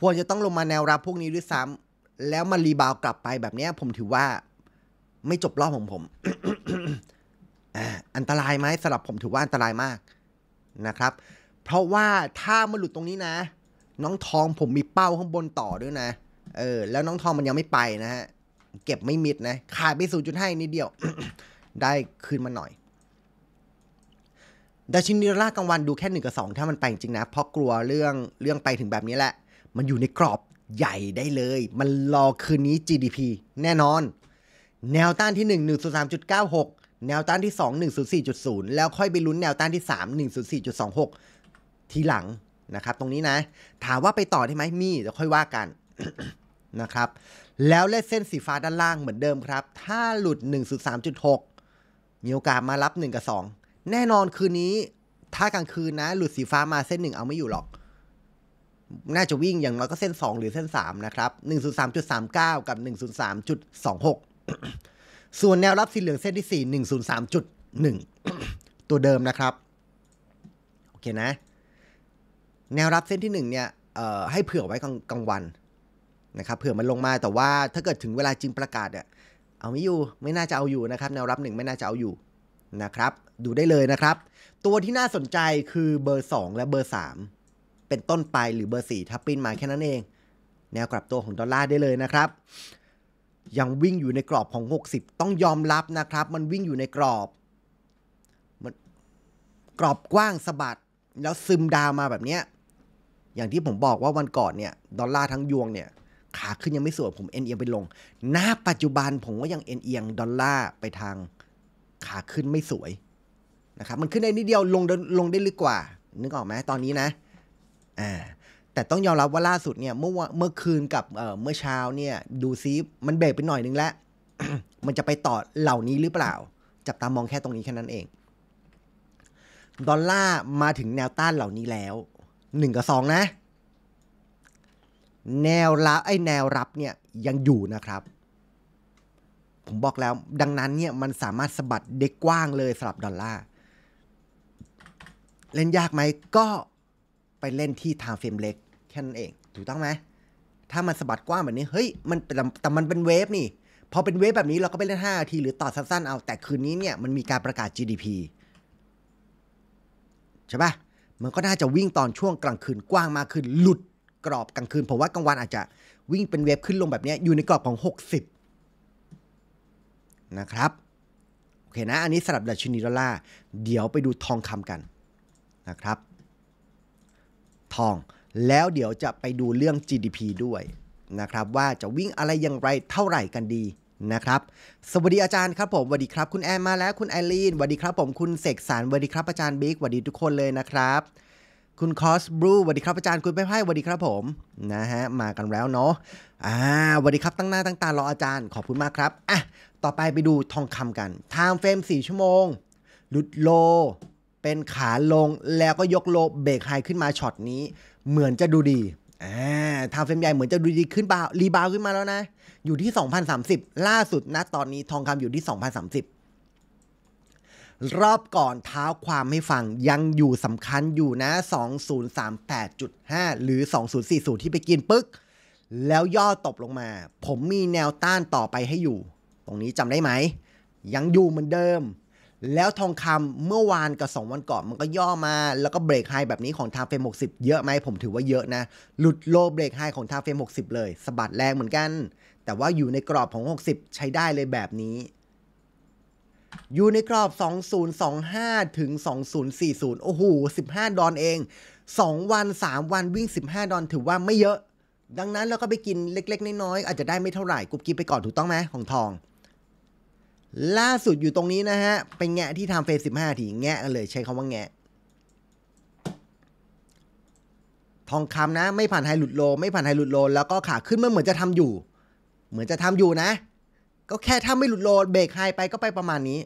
S1: ควรจะต้องลงมาแนวรับพวกนี้ด้วยซ้ำแล้วมารีบาวกลับไปแบบนี้ผมถือว่า ไม่จบรอบของผมอันตรายไหมสำหรับผมถือว่าอันตรายมากนะครับ เพราะว่าถ้ามันหลุดตรงนี้นะน้องทองผมมีเป้าข้างบนต่อด้วยนะเออ แล้วน้องทองมันยังไม่ไปนะฮะเก็บไม่มิดนะขาดไปศูนย์จุดให้นิดเดียว ได้คืนมาหน่อยดัชนีดาลากลางวันดูแค่หนึ่งกับสองถ้ามันไปจริงนะเพราะกลัวเรื่องเรื่องไปถึงแบบนี้แหละมันอยู่ในกรอบใหญ่ได้เลย มันรอคืนนี้ GDP แน่นอน แนวต้านที่ 1 1 3 9 6 แนวต้านที่ 2 104.0 แล้วค่อยไปลุ้นแนวต้านที่ 3 104.26 ทีหลังนะครับ ตรงนี้นะ ถามว่าไปต่อได้ไหม มีเดี๋ยวค่อยว่ากันนะครับ แล้วเลสเส้นสีฟ้าด้านล่างเหมือนเดิมครับ ถ้าหลุด1 3 6 มีโอกาสมารับ 1 กับ 2 แน่นอนคืนนี้ ถ้ากลางคืนนะ หลุดสีฟ้ามาเส้นหนึ่งเอาไม่อยู่หรอกน่าจะวิ่งอย่างน้อยก็เส้น 2 หรือเส้น3นะครับ103.39 กับ 103.26 ส่วนแนวรับสีเหลืองเส้นที่ 4 103.1 ตัวเดิมนะครับ โอเคนะแนวรับเส้นที่ 1 เนี่ยให้เผื่อไว้กลางวัน นะครับ เผื่อมันลงมาแต่ว่าถ้าเกิดถึงเวลาจริงประกาศเนี่ยเอาไม่อยู่ไม่น่าจะเอาอยู่นะครับ แนวรับหนึ่งไม่น่าจะเอาอยู่นะครับ ดูได้เลยนะครับ ตัวที่น่าสนใจคือเบอร์ 2 และเบอร์ 3เป็นต้นไปหรือเบอร์สี่ทับปิ้นมาแค่นั้นเอง แนวกลับตัวของดอลลาร์ได้เลยนะครับ ยังวิ่งอยู่ในกรอบของ 60 ต้องยอมรับนะครับ มันวิ่งอยู่ในกรอบ มันกรอบกว้างสะบัด แล้วซึมดาวมาแบบเนี้ยอย่างที่ผมบอกว่าวันก่อนเนี่ยดอลลาร์ทั้งยวงเนี่ย ขาขึ้นยังไม่สวยผมเอ็นเอียงไปลงหน้าปัจจุบันผมก็ยังเอ็นเอียงดอลลาร์ไปทางขาขึ้นไม่สวยนะครับมันขึ้นได้นิดเดียวลงลงได้ลึกกว่านึกออกไหมตอนนี้นะอ่าแต่ต้องยอมรับว่าล่าสุดเนี่ยเมื่อเมื่อคืนกับเมื่อเช้าเนี่ยดูซิมันเบรกไปหน่อยนึงแล้วมันจะไปต่อเหล่านี้หรือเปล่า จับตามองแค่ตรงนี้แค่นั้นเอง ดอลลาร์มาถึงแนวต้านเหล่านี้แล้วหนึ่งกับสองนะ แนวรับไอแนวรับเนี่ยยังอยู่นะครับ ผมบอกแล้วดังนั้นเนี่ยมันสามารถสะบัดเด็กกว้างเลยสำหรับดอลลาร์เล่นยากไหมก็ไปเล่นที่ทางฟรมเล็กแค่นั้นเอง ถูกต้องไหมถ้ามันสะบัดกว้างแบบนี้เฮ้ยมันแต่มันเป็นเวฟนี่พอเป็นเวฟแบบนี้เราก็ไปเล่น5นาที หรือต่อสั้นๆ เอาแต่คืนนี้เนี่ย มันมีการประกาศ GDP ใช่ปะมันก็น่าจะวิ่งตอนช่วงกลางคืนกว้างมากขึ้นหลุดกรอบกลางคืนผมว่ากลางวันอาจจะวิ่งเป็นเวฟขึ้นลงแบบนี้อยู่ในกรอบของ60นะครับโอเคนะอันนี้สำหรับดัชนีดอลลาร์เดี๋ยวไปดูทองคำกันนะครับทองแล้วเดี๋ยวจะไปดูเรื่อง GDP ด้วยนะครับว่าจะวิ่งอะไรอย่างไรเท่าไหร่กันดีนะครับ สวัสดีอาจารย์ครับผมสวัสดีครับคุณแอนมาแล้วคุณไอรีนสวัสดีครับผม คุณเสกสารสวัสดีครับอาจารย์บิ๊กสวัสดีทุกคนเลยนะครับคุณคอสบรูสวัสดีครับอาจารย์คุณไพ่ไพ่สวัสดีครับผมนะฮะมากันแล้วเนาะอ่าสวัสดีครับตั้งหน้าตั้งตารออาจารย์ขอบคุณมากครับอ่ะต่อไปไปดูทองคำกันไทม์เฟรม4ชั่วโมงหลุดโลเป็นขาลงแล้วก็ยกโลเบรกไฮขึ้นมาช็อตนี้ เหมือนจะดูดีทางเฟรมใหญ่เหมือนจะดูดีขึ้นบารีบาวขึ้นมาแล้วนะ อยู่ที่ 2,030 ล่าสุดนะตอนนี้ทองคำอยู่ที่ 2,030 รอบก่อนเท้าความให้ฟังยังอยู่สำคัญอยู่นะ 2038.5 หรือ 2040 ที่ไปกินปึ๊ก แล้วย่อตบลงมา ผมมีแนวต้านต่อไปให้อยู่ ตรงนี้จำได้ไหม ยังอยู่เหมือนเดิมแล้วทองคำเมื่อวานกับ 2 วันก่อนมันก็ย่อมา แล้วก็เบรกไฮแบบนี้ของทางเฟรม 60 เยอะไหมผมถือว่าเยอะนะ หลุดโลเบรกไฮของทางเฟรม 60 เลยสะบัดแรงเหมือนกัน แต่ว่าอยู่ในกรอบของ 60 ใช้ได้เลยแบบนี้อยู่ในกรอบ2025 ถึง 2040 โอ้โห 15 ดอนเอง 2 วัน 3 วันวิ่ง 15 ดอนถือว่าไม่เยอะ ดังนั้นเราก็ไปกินเล็กๆน้อยๆอาจจะได้ไม่เท่าไหร่กุบกิบไปก่อนถูกต้องไหมของทองล่าสุดอยู่ตรงนี้นะฮะเป็นแงะที่ทำเฟสสิบห้าทีแงะกันเลยใช้คำว่าแงะ ทองคำนะ ไม่ผ่านไฮหลุดโล ไม่ผ่านไฮหลุดโล แล้วก็ขาขึ้นมันเหมือนจะทำอยู่ เหมือนจะทำอยู่นะ ก็แค่ถ้าไม่หลุดโลเบรกไฮไปก็ไปประมาณนี้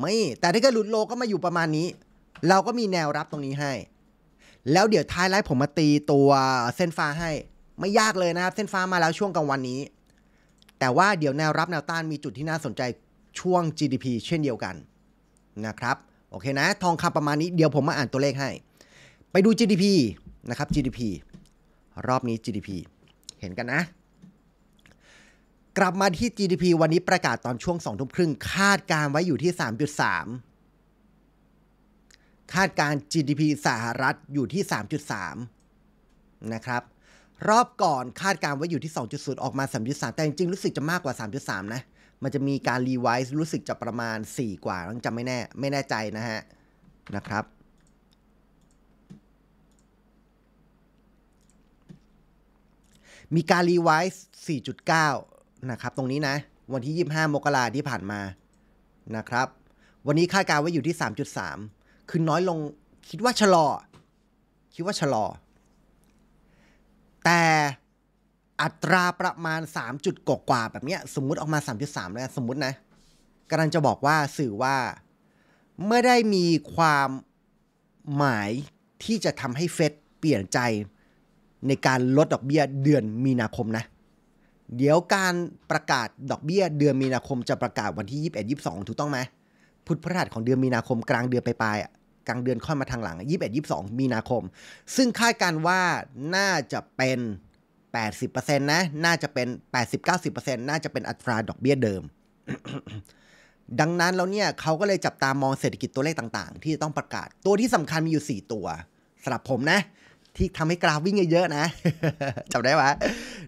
S1: ไม่ แต่ถ้าเกิดหลุดโลก็มาอยู่ประมาณนี้ เราก็มีแนวรับตรงนี้ให้ แล้วเดี๋ยวท้ายไลฟ์ผมมาตีตัวเส้นฟ้าให้ไม่ยากเลยนะครับ เส้นฟ้ามาแล้วช่วงกลางวันนี้ แต่ว่าเดี๋ยวแนวรับแนวต้านมีจุดที่น่าสนใจช่วง GDP เช่นเดียวกัน นะครับโอเคนะทองคำประมาณนี้เดี๋ยวผมมาอ่านตัวเลขให้ ไปดู GDP นะครับ GDP รอบนี้ GDP เห็นกันนะกลับมาที่ GDP วันนี้ประกาศตอนช่วง 2 ทุ่มครึ่ง คาดการไว้อยู่ที่ 3.3 คาดการ GDP สหรัฐอยู่ที่ 3.3 นะครับ รอบก่อนคาดการไว้อยู่ที่ 2.0 ออกมา 3.3 แต่จริงๆรู้สึกจะมากกว่า 3.3นะมันจะมีการ รีไวซ์รู้สึกจะประมาณ 4 กว่าต้องจำไม่แน่ไม่แน่ใจนะฮะนะครับ มีการรีไวซ์4.9 นะครับ ตรงนี้นะ วันที่ 25มกราที่ผ่านมานะครับ วันนี้คาดการไว้อยู่ที่ 3.3 คือน้อยลงคิดว่าชะลอ คิดว่าชะลอ แต่อัตราประมาณ3จุดกกว่าแบบนี้สมมุติออกมา 3.3 แล้วสมมุตินะกำลังจะบอกว่าสื่อว่าไม่ได้มีความหมายที่จะทำให้เฟดเปลี่ยนใจ ในการลดดอกเบี้ยเดือนมีนาคมนะเดี๋ยวการประกาศดอกเบี้ยเดือนมีนาคมจะประกาศวันที่ 21 22 ถูกต้องไหมพุทธพฤหัสของเดือนมีนาคม กลางเดือนไปลายกลางเดือนค่อยมาทางหลัง 21 22 มีนาคม ซึ่งคาดการว่าน่าจะเป็น80%นะน่าจะเป็น 80-90%น่าจะเป็นอัตราดอกเบี้ยเดิม ดังนั้นแล้วเนี่ยเขาก็เลยจับตามองเศรษฐกิจตัวเลขต่างๆ ที่จะต้องประกาศตัวที่สำคัญมีอยู่ 4 ตัวสำหรับผมนะ ที่ทำให้กราฟวิ่งเยอะๆนะจำได้ไหม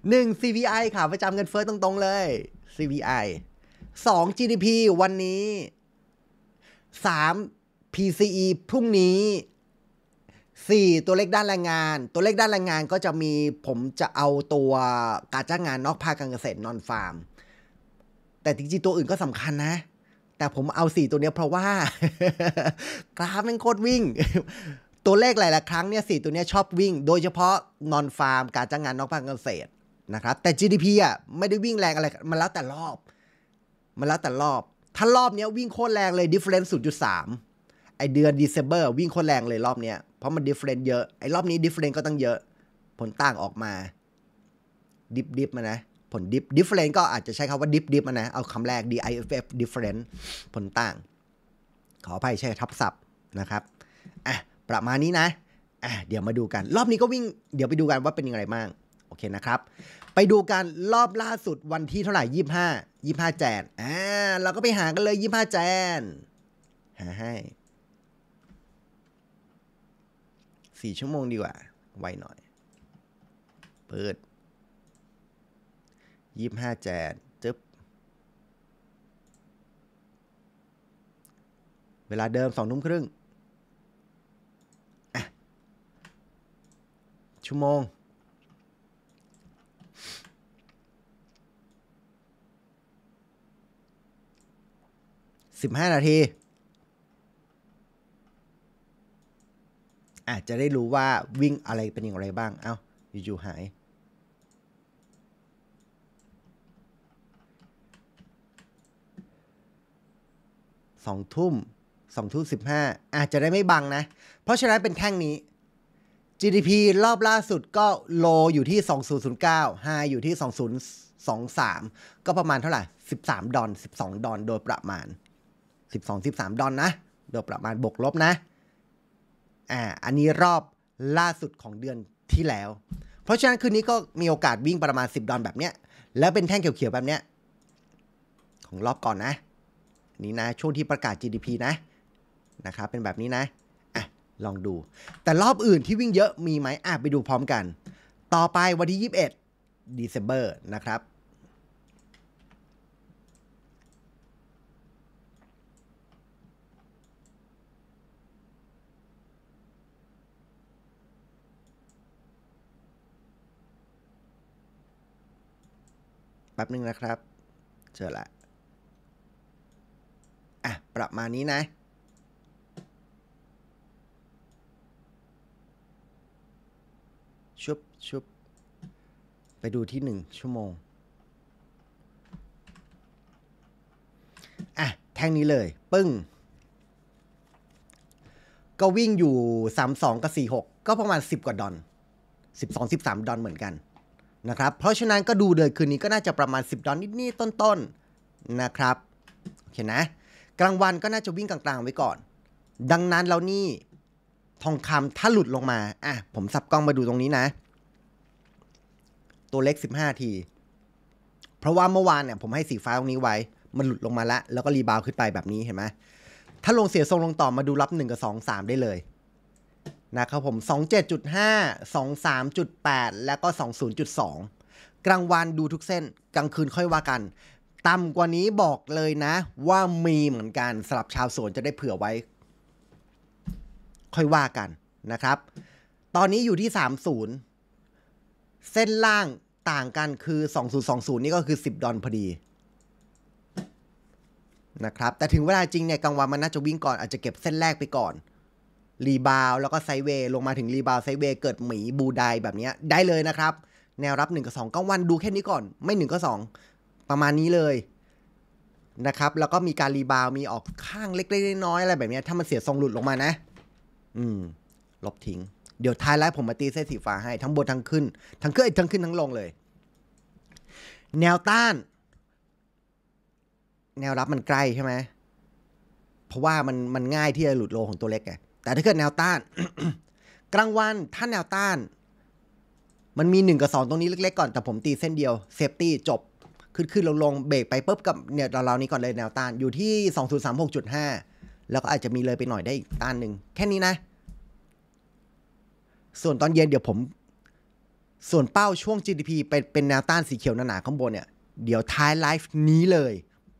S1: หนึ่ง CPI ค่ะประจำเงินเฟ้อตรงๆเลย CPI 2 GDP วันนี้ 3 PCE พรุ่งนี้4 ตัวเลขด้านแรงงาน ตัวเลขด้านแรงงานก็จะมีผมจะเอาตัวการจ้างงานนอกภาคการเกษตร นอนฟาร์ม แต่จริงๆตัวอื่นก็สำคัญนะ แต่ผมเอา 4 ตัวนี้เพราะว่ากราฟมันโคตรวิ่ง ตัวเลขหลายๆครั้งเนี่ยสตัวนี้ชอบวิ่ง โดยเฉพาะนอนฟาร์ม การจ้างงานนอกภาคเกษตรนะครับแต่ GDP อ่ะ ไม่ได้วิ่งแรงอะไรมันแล้วแต่รอบมันแล้วแต่รอบ ถ้ารอบเนี้ยวิ่งโคตรแรงเลย difference 0.3ไอเดือน December วิ่งโคตรแรงเลยรอบเนี้ยเพราะมันดิฟเฟรนต์เยอะไอ้รอบนี้ดิฟเฟรนต์ก็ตั้งเยอะ ผลต่างออกมาดิฟดิฟมานะ ผลดิฟดิฟเฟรนต์ก็อาจจะใช้คำว่าดิฟดิฟมานะ เอาคำแรก diff different ผลต่าง ขออภัยใช้ทับศัพท์นะครับอ่ะประมาณนี้นะอ่ะเดี๋ยวมาดูกัน รอบนี้ก็วิ่ง เดี๋ยวไปดูกันว่าเป็นยังไงบ้างโอเคนะครับ ไปดูกันรอบล่าสุดวันที่เท่าไหร่ยี่ห้ายี่ห้าแจนอ่าเราก็ไปหากันเลยยี่ห้าแจนหาให้สี่ชั่วโมงดีกว่าไวหน่อย เปิดยี่ห้าแจด จึ๊บ เวลาเดิมสองทุ่มครึ่ง ชั่วโมงสิบห้านาทีอาจจะได้รู้ว่าวิ่งอะไรเป็นอย่างไรบ้าง เอา้า อยู่ๆหายสองทุ่มสองทุ่มสิบห้าอาจจะได้ไม่บังนะ เพราะฉะนั้นเป็นแท่งนี้ GDP รอบล่าสุดก็โลอยู่ที่ 2009 high อยู่ที่ 2023 ก็ประมาณเท่าไหร่ 13 ดอล12 ดอลโดยประมาณ 12 13 ดอลนะ โดยประมาณบวกลบนะอ่า อันนี้รอบล่าสุดของเดือนที่แล้ว เพราะฉะนั้นคืนนี้ก็มีโอกาสวิ่งประมาณ 10 ดอนแบบเนี้ย แล้วเป็นแท่งเขียวๆแบบเนี้ย ของรอบก่อนนะ นี่นะ ช่วงที่ประกาศ GDP นะ นะครับ เป็นแบบนี้นะ อ่ะ ลองดู แต่รอบอื่นที่วิ่งเยอะมีไหมอ่ะไปดูพร้อมกัน ต่อไปวันที่21 d e c ember นะครับแป๊บนึงนะครับ เจอละ อ่ะ ประมาณนี้นะ ชุบชุบไปดูที่หนึ่งชั่วโมง อ่ะ แท่งนี้เลย ปึ้ง ก็วิ่งอยู่สสามองกับสี่หกก็ประมาณสิบกว่าดอนสสสิิบองบสามดอนเหมือนกันนะครับ เพราะฉะนั้นก็ดูเดอนคืนนี้ก็น่าจะประมาณ 10 ดอลนิดๆต้นๆนะครับโอเคนะ กลางวันก็น่าจะวิ่งกลางๆไว้ก่อน ดังนั้นเรานี่ ทองคำถ้าหลุดลงมา อ่ะ ผมสับกล้องมาดูตรงนี้นะ ตัวเล็ก15ที เพราะว่าเมื่อวานเนี่ยผมให้สีฟ้าตรงนี้ไว้ มันหลุดลงมาแล้ว แล้วก็รีบาวขึ้นไปแบบนี้เห็นไหมถ้าลงเสียทรงลงต่อมาดูรับ1กับ2 3ได้เลยนะครับผม27.5 23.8แล้วก็ 20.2 กลางวันดูทุกเส้นกลางคืนค่อยว่ากัน ต่ำกว่านี้บอกเลยนะว่ามีเหมือนกันสำหรับชาวสวนจะได้เผื่อไว้ ค่อยว่ากันนะครับ ตอนนี้อยู่ที่ 30 เส้นล่างต่างกันคือ 2020 นี่ก็คือ 10 ดอนพอดีนะครับ แต่ถึงเวลาจริงเนี่ยกลางวันมันน่าจะวิ่งก่อนอาจจะเก็บเส้นแรกไปก่อนรีบาว แล้วก็ไซเวย์ ลงมาถึงรีบาวไซเวย์เกิดหมีบูไดแบบนี้ได้เลยนะครับ แนวรับ 1 กับ2ก็างวันดูแค่นี้ก่อน ไม่ 1ก็2ประมาณนี้เลยนะครับ แล้วก็มีการรีบาว มีออกข้างเล็กๆน้อยๆอะไรแบบนี้ถ้ามันเสียทรงหลุดลงมานะ อืมลบทิ้งเดี๋ยวท้ายไลฟ์ผมมาตีเส้นสีฟ้าให้ทั้งบนทั้งขึ้นทั้งขึ้นทั้งขึ้นทั้งลงเลย แนวต้าน แนวรับมันใกล้ใช่ไหมเพราะว่ามันมันง่ายที่จะหลุดโลของตัวเล็กไงแต่ถ้าเกิดแนวต้าน กลางวันถ้าแนวต้าน มันมี 1 กับ 2 ตรงนี้เล็กๆก่อนแต่ผมตีเส้นเดียวเซฟตี้จบ ขึ้นขึ้นลงลงเบรกไปปุ๊บกับเนี่ยเราๆนี้ก่อนเลยแนวต้านอยู่ที่2036.5 แล้วก็อาจจะมีเลยไปหน่อยได้อีกต้านหนึ่ง แค่นี้นะ ส่วนตอนเย็นเดี๋ยวผม ส่วนเป้าช่วง GDP เป็นเป็นแนวต้านสีเขียวหนาๆข้างบนเนี่ย เดี๋ยวท้ายไลฟ์นี้เลย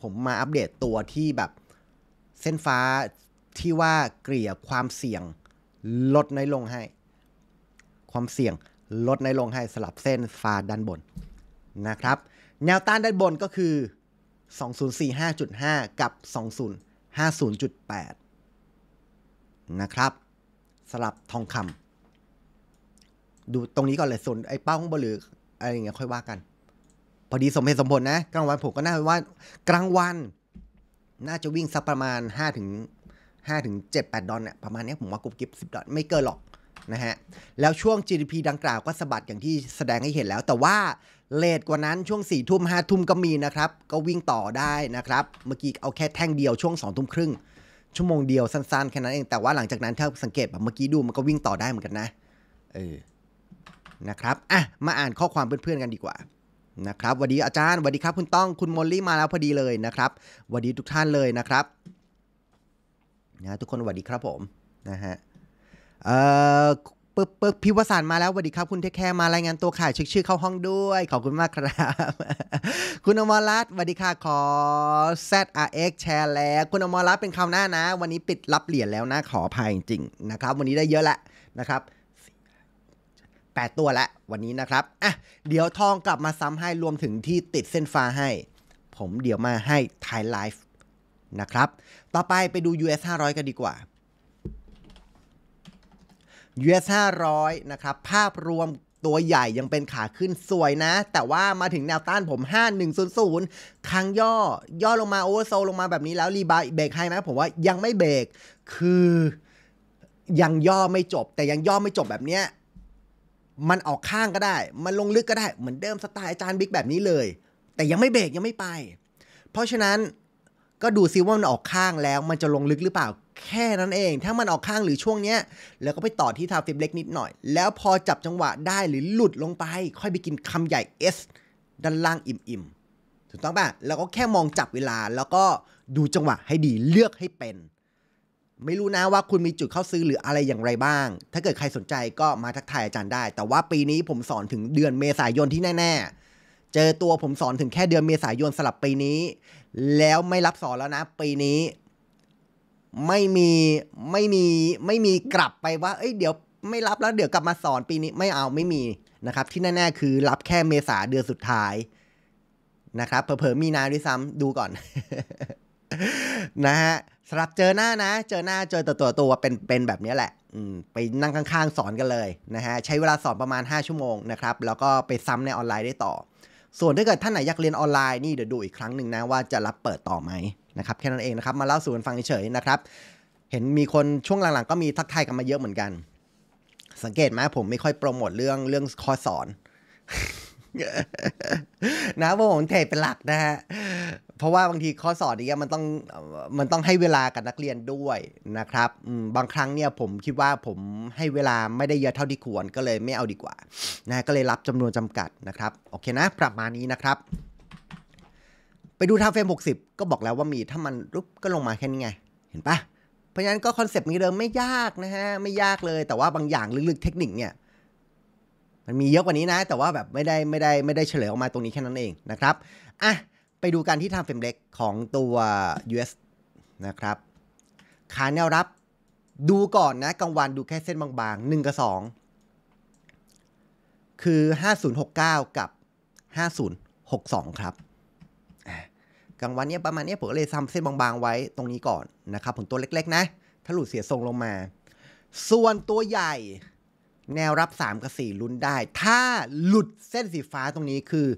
S1: ผมมาอัปเดตตัวที่แบบเส้นฟ้าที่ว่าเกลี่ยความเสี่ยง ลดน้อยลงให้ ความเสี่ยงลดน้อยลงให้สลับเส้นฟาด้านบนนะครับ แนวต้านด้านบนก็คือ 2045.5 กับ 2050.8 นะครับ สลับทองคำดูตรงนี้ก่อนเลยส่วน ไอ้เป้าของบหรือ อะไรเงี้ยค่อยว่ากัน พอดีสมเหตุสมผลนะกลางวันผมก็น่าว่า กลางวันน่าจะวิ่งสักประมาณ5ถึงห้าถึงเจ็ดแปดดอลเนี่ยประมาณนี้ผมว่ากรุ๊ปกิฟต์ิบดอลไม่เกินหรอกนะฮะ แล้วช่วง GDP ดังกล่าวก็สะบัดอย่างที่แสดงให้เห็นแล้ว แต่ว่าเลทกว่านั้นช่วง4ี่ทุ่มห้าทุ่มก็มีนะครับ ก็วิ่งต่อได้นะครับ เมื่อกี้เอาแค่แท่งเดียวช่วง2องทุ่มครึ่ง ชั่วโมงเดียวสั้นๆ แค่นั้นเองแต่ว่าหลังจากนั้น ถ้าสังเกตแบบเมื่อกี้ดูมันก็วิ่งต่อได้เหมือนกันนะเออนะครับอ่ะมาอ่านข้อความเพื่อนๆกันดีกว่านะครับวันดีอาจารย์วันดีครับ คุณต้องคุณมอลลี่มาแล้วพอดีเลยนะครับวันดีทุกท่านเลยนะครับนะทุกคนสวัสดีครับผมนะฮะเอ่อปึ๊บปึ๊บพิวสานมาแล้วสวัสดีครับคุณเทคแคร์มารายงานตัวค่ะเชชื่อเข้าห้องด้วยขอบคุณมากครับ คุณอมรรัตน์สวัสดีค่ะขอ ZRX แชร์แล้ว คุณอมรรัตน์เป็นคราวหน้านะ วันนี้ปิดรับเหรียญแล้วนะ ขออภัยจริงๆนะครับวันนี้ได้เยอะละ นะครับแปดตัวละวันนี้นะครับอ่ะเดี๋ยวทองกลับมาซ้ำให้รวมถึงที่ติดเส้นฟ้าให้ ผมเดี๋ยวมาให้ไทยไลฟ์นะครับต่อไปไปดู US 500 กันดีกว่า US 500 นะครับ ภาพรวมตัวใหญ่ยังเป็นขาขึ้นสวยนะ แต่ว่ามาถึงแนวต้านผม 5100ครั้งย่อ ย่อลงมาโอเวอร์โซลงมาแบบนี้แล้วรีบาเบรกให้ไหมผมว่ายังไม่เบรกคือยังย่อไม่จบ แต่ยังย่อไม่จบแบบเนี้ยมันออกข้างก็ได้ มันลงลึกก็ได้ เหมือนเดิมสไตล์อาจารย์บิ๊กแบบนี้เลย แต่ยังไม่เบรกยังไม่ไป เพราะฉะนั้นก็ดูซิว่ามันออกข้างแล้วมันจะลงลึกหรือเปล่าแค่นั้นเอง ถ้ามันออกข้างหรือช่วงเนี้ย แล้วก็ไปต่อที่ทาาฟิบเล็กนิดหน่อย แล้วพอจับจังหวะได้หรือหลุดลงไป ค่อยไปกินคำใหญ่ S ด้านล่างอิ่มๆ ถูกต้องป่ะแล้วก็แค่มองจับเวลา แล้วก็ดูจังหวะให้ดีเลือกให้เป็น ไม่รู้นะว่าคุณมีจุดเข้าซื้อหรืออะไรอย่างไรบ้าง ถ้าเกิดใครสนใจก็มาทักทายอาจารย์ได้ แต่ว่าปีนี้ผมสอนถึงเดือนเมษายนที่แน่ ๆ เจอตัวผมสอนถึงแค่เดือนเมษายนสลับปีนี้แล้วไม่รับสอนแล้วนะปีนี้ไม่มีไม่มีไม่มีกลับไปว่าเอ้ยเดี๋ยว ไม่รับแล้วเดี๋ยวกลับมาสอนปีนี้ไม่เอาไม่มีนะครับ ที่แน่ๆคือ รับแค่เมษาเดือนสุดท้ายนะครับเผอๆมีนาด้วยซ้ำดูก่อน นะฮะสำหรับเจอหน้านะเจอหน้า เจอตัวตัวตัวเป็นเป็นแบบนี้แหละไปนั่งข้าง ๆ สอนกันเลยนะฮะใช้เวลาสอนประมาณ5ชั่วโมงนะครับ แล้วก็ไปซ้ำในออนไลน์ได้ต่อส่วนถ้าเกิดท่านไหนอยากเรียนออนไลน์นี่เดี๋ยวดูอีกครั้งหนึ่งนะ ว่าจะรับเปิดต่อไหมนะครับ แค่นั้นเองนะครับ มาเล่าสู่กันฟังเฉยๆนะครับ เห็นมีคนช่วงหลังๆก็มีทักทายกันมาเยอะเหมือนกัน สังเกตไหมผมไม่ค่อยโปรโมทเรื่องเรื่องคอสอนนะเพราะผมเทรดเป็นหลักนะฮะเพราะว่าบางทีข้อสอบนี้มันต้องมันต้องให้เวลากับนักเรียนด้วยนะครับบางครั้งเนี่ยผมคิดว่าผมให้เวลาไม่ได้เยอะเท่าที่ควรก็เลยไม่เอาดีกว่านะก็เลยรับจำนวนจำกัดนะครับโอเคนะ ประมาณนี้นะครับ ไปดูทาเฟรม60 ก็บอกแล้วว่ามีถ้ามันรุบก็ลงมาแค่นี้ไง เห็นปะเพราะฉะนั้นก็คอนเซปต์นี้เดิมไม่ยากนะฮะไม่ยากเลย แต่ว่าบางอย่างลึกๆ เทคนิคเนี่ยมันมีเยอะกว่านี้นะแต่ว่าแบบไม่ได้ไม่ได้ไม่ได้เฉลยออกมาตรงนี้แค่นั้นเองนะครับอ่ะไปดูการที่ทำเฟรมเล็กของตัว US นะครับขาแนวรับดูก่อนนะกลางวันดูแค่เส้นบางๆ1กับ2 คือ 5069 กับ5062 ครับกลางวันเนี้ยประมาณเนี้ยผมเลยซ้ำเส้นบางๆ ไว้ตรงนี้ก่อนนะครับผมตัวเล็กๆ นะถ้าหลุดเสียทรงลงมา ส่วนตัวใหญ่แนวรับ 3 กับ 4 ลุ้นได้ ถ้าหลุดเส้นสีฟ้าตรงนี้คือ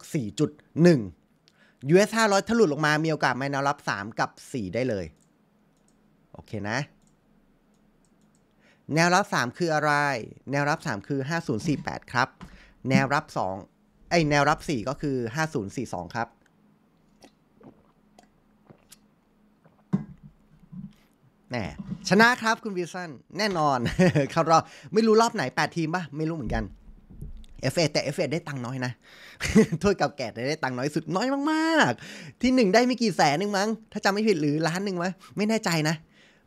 S1: 5064.1 US 500ถ้าหลุดลงมามีโอกาสไมแนวรับ 3 กับ 4 ได้เลย โอเคนะ แนวรับ 3 คืออะไร แนวรับ 3 คือ 5048 ครับ แนวรับ2ไอแนวรับ 4 ก็คือ 5042 ครับแน่ชนะครับคุณวิลสันแน่นอนเขารอไม่รู้รอบไหน8ทีมปะไม่รู้เหมือนกัน เอฟเอแต่เอฟเอได้ตังค์น้อยนะ ถ้วยกับแกะได้ตังค์น้อย สุดน้อยมาก ๆ ที่หนึ่งได้ไม่กี่แสนนึงมั้งถ้าจำไม่ผิดหรือล้านหนึ่งมั้ยไม่แน่ใจนะ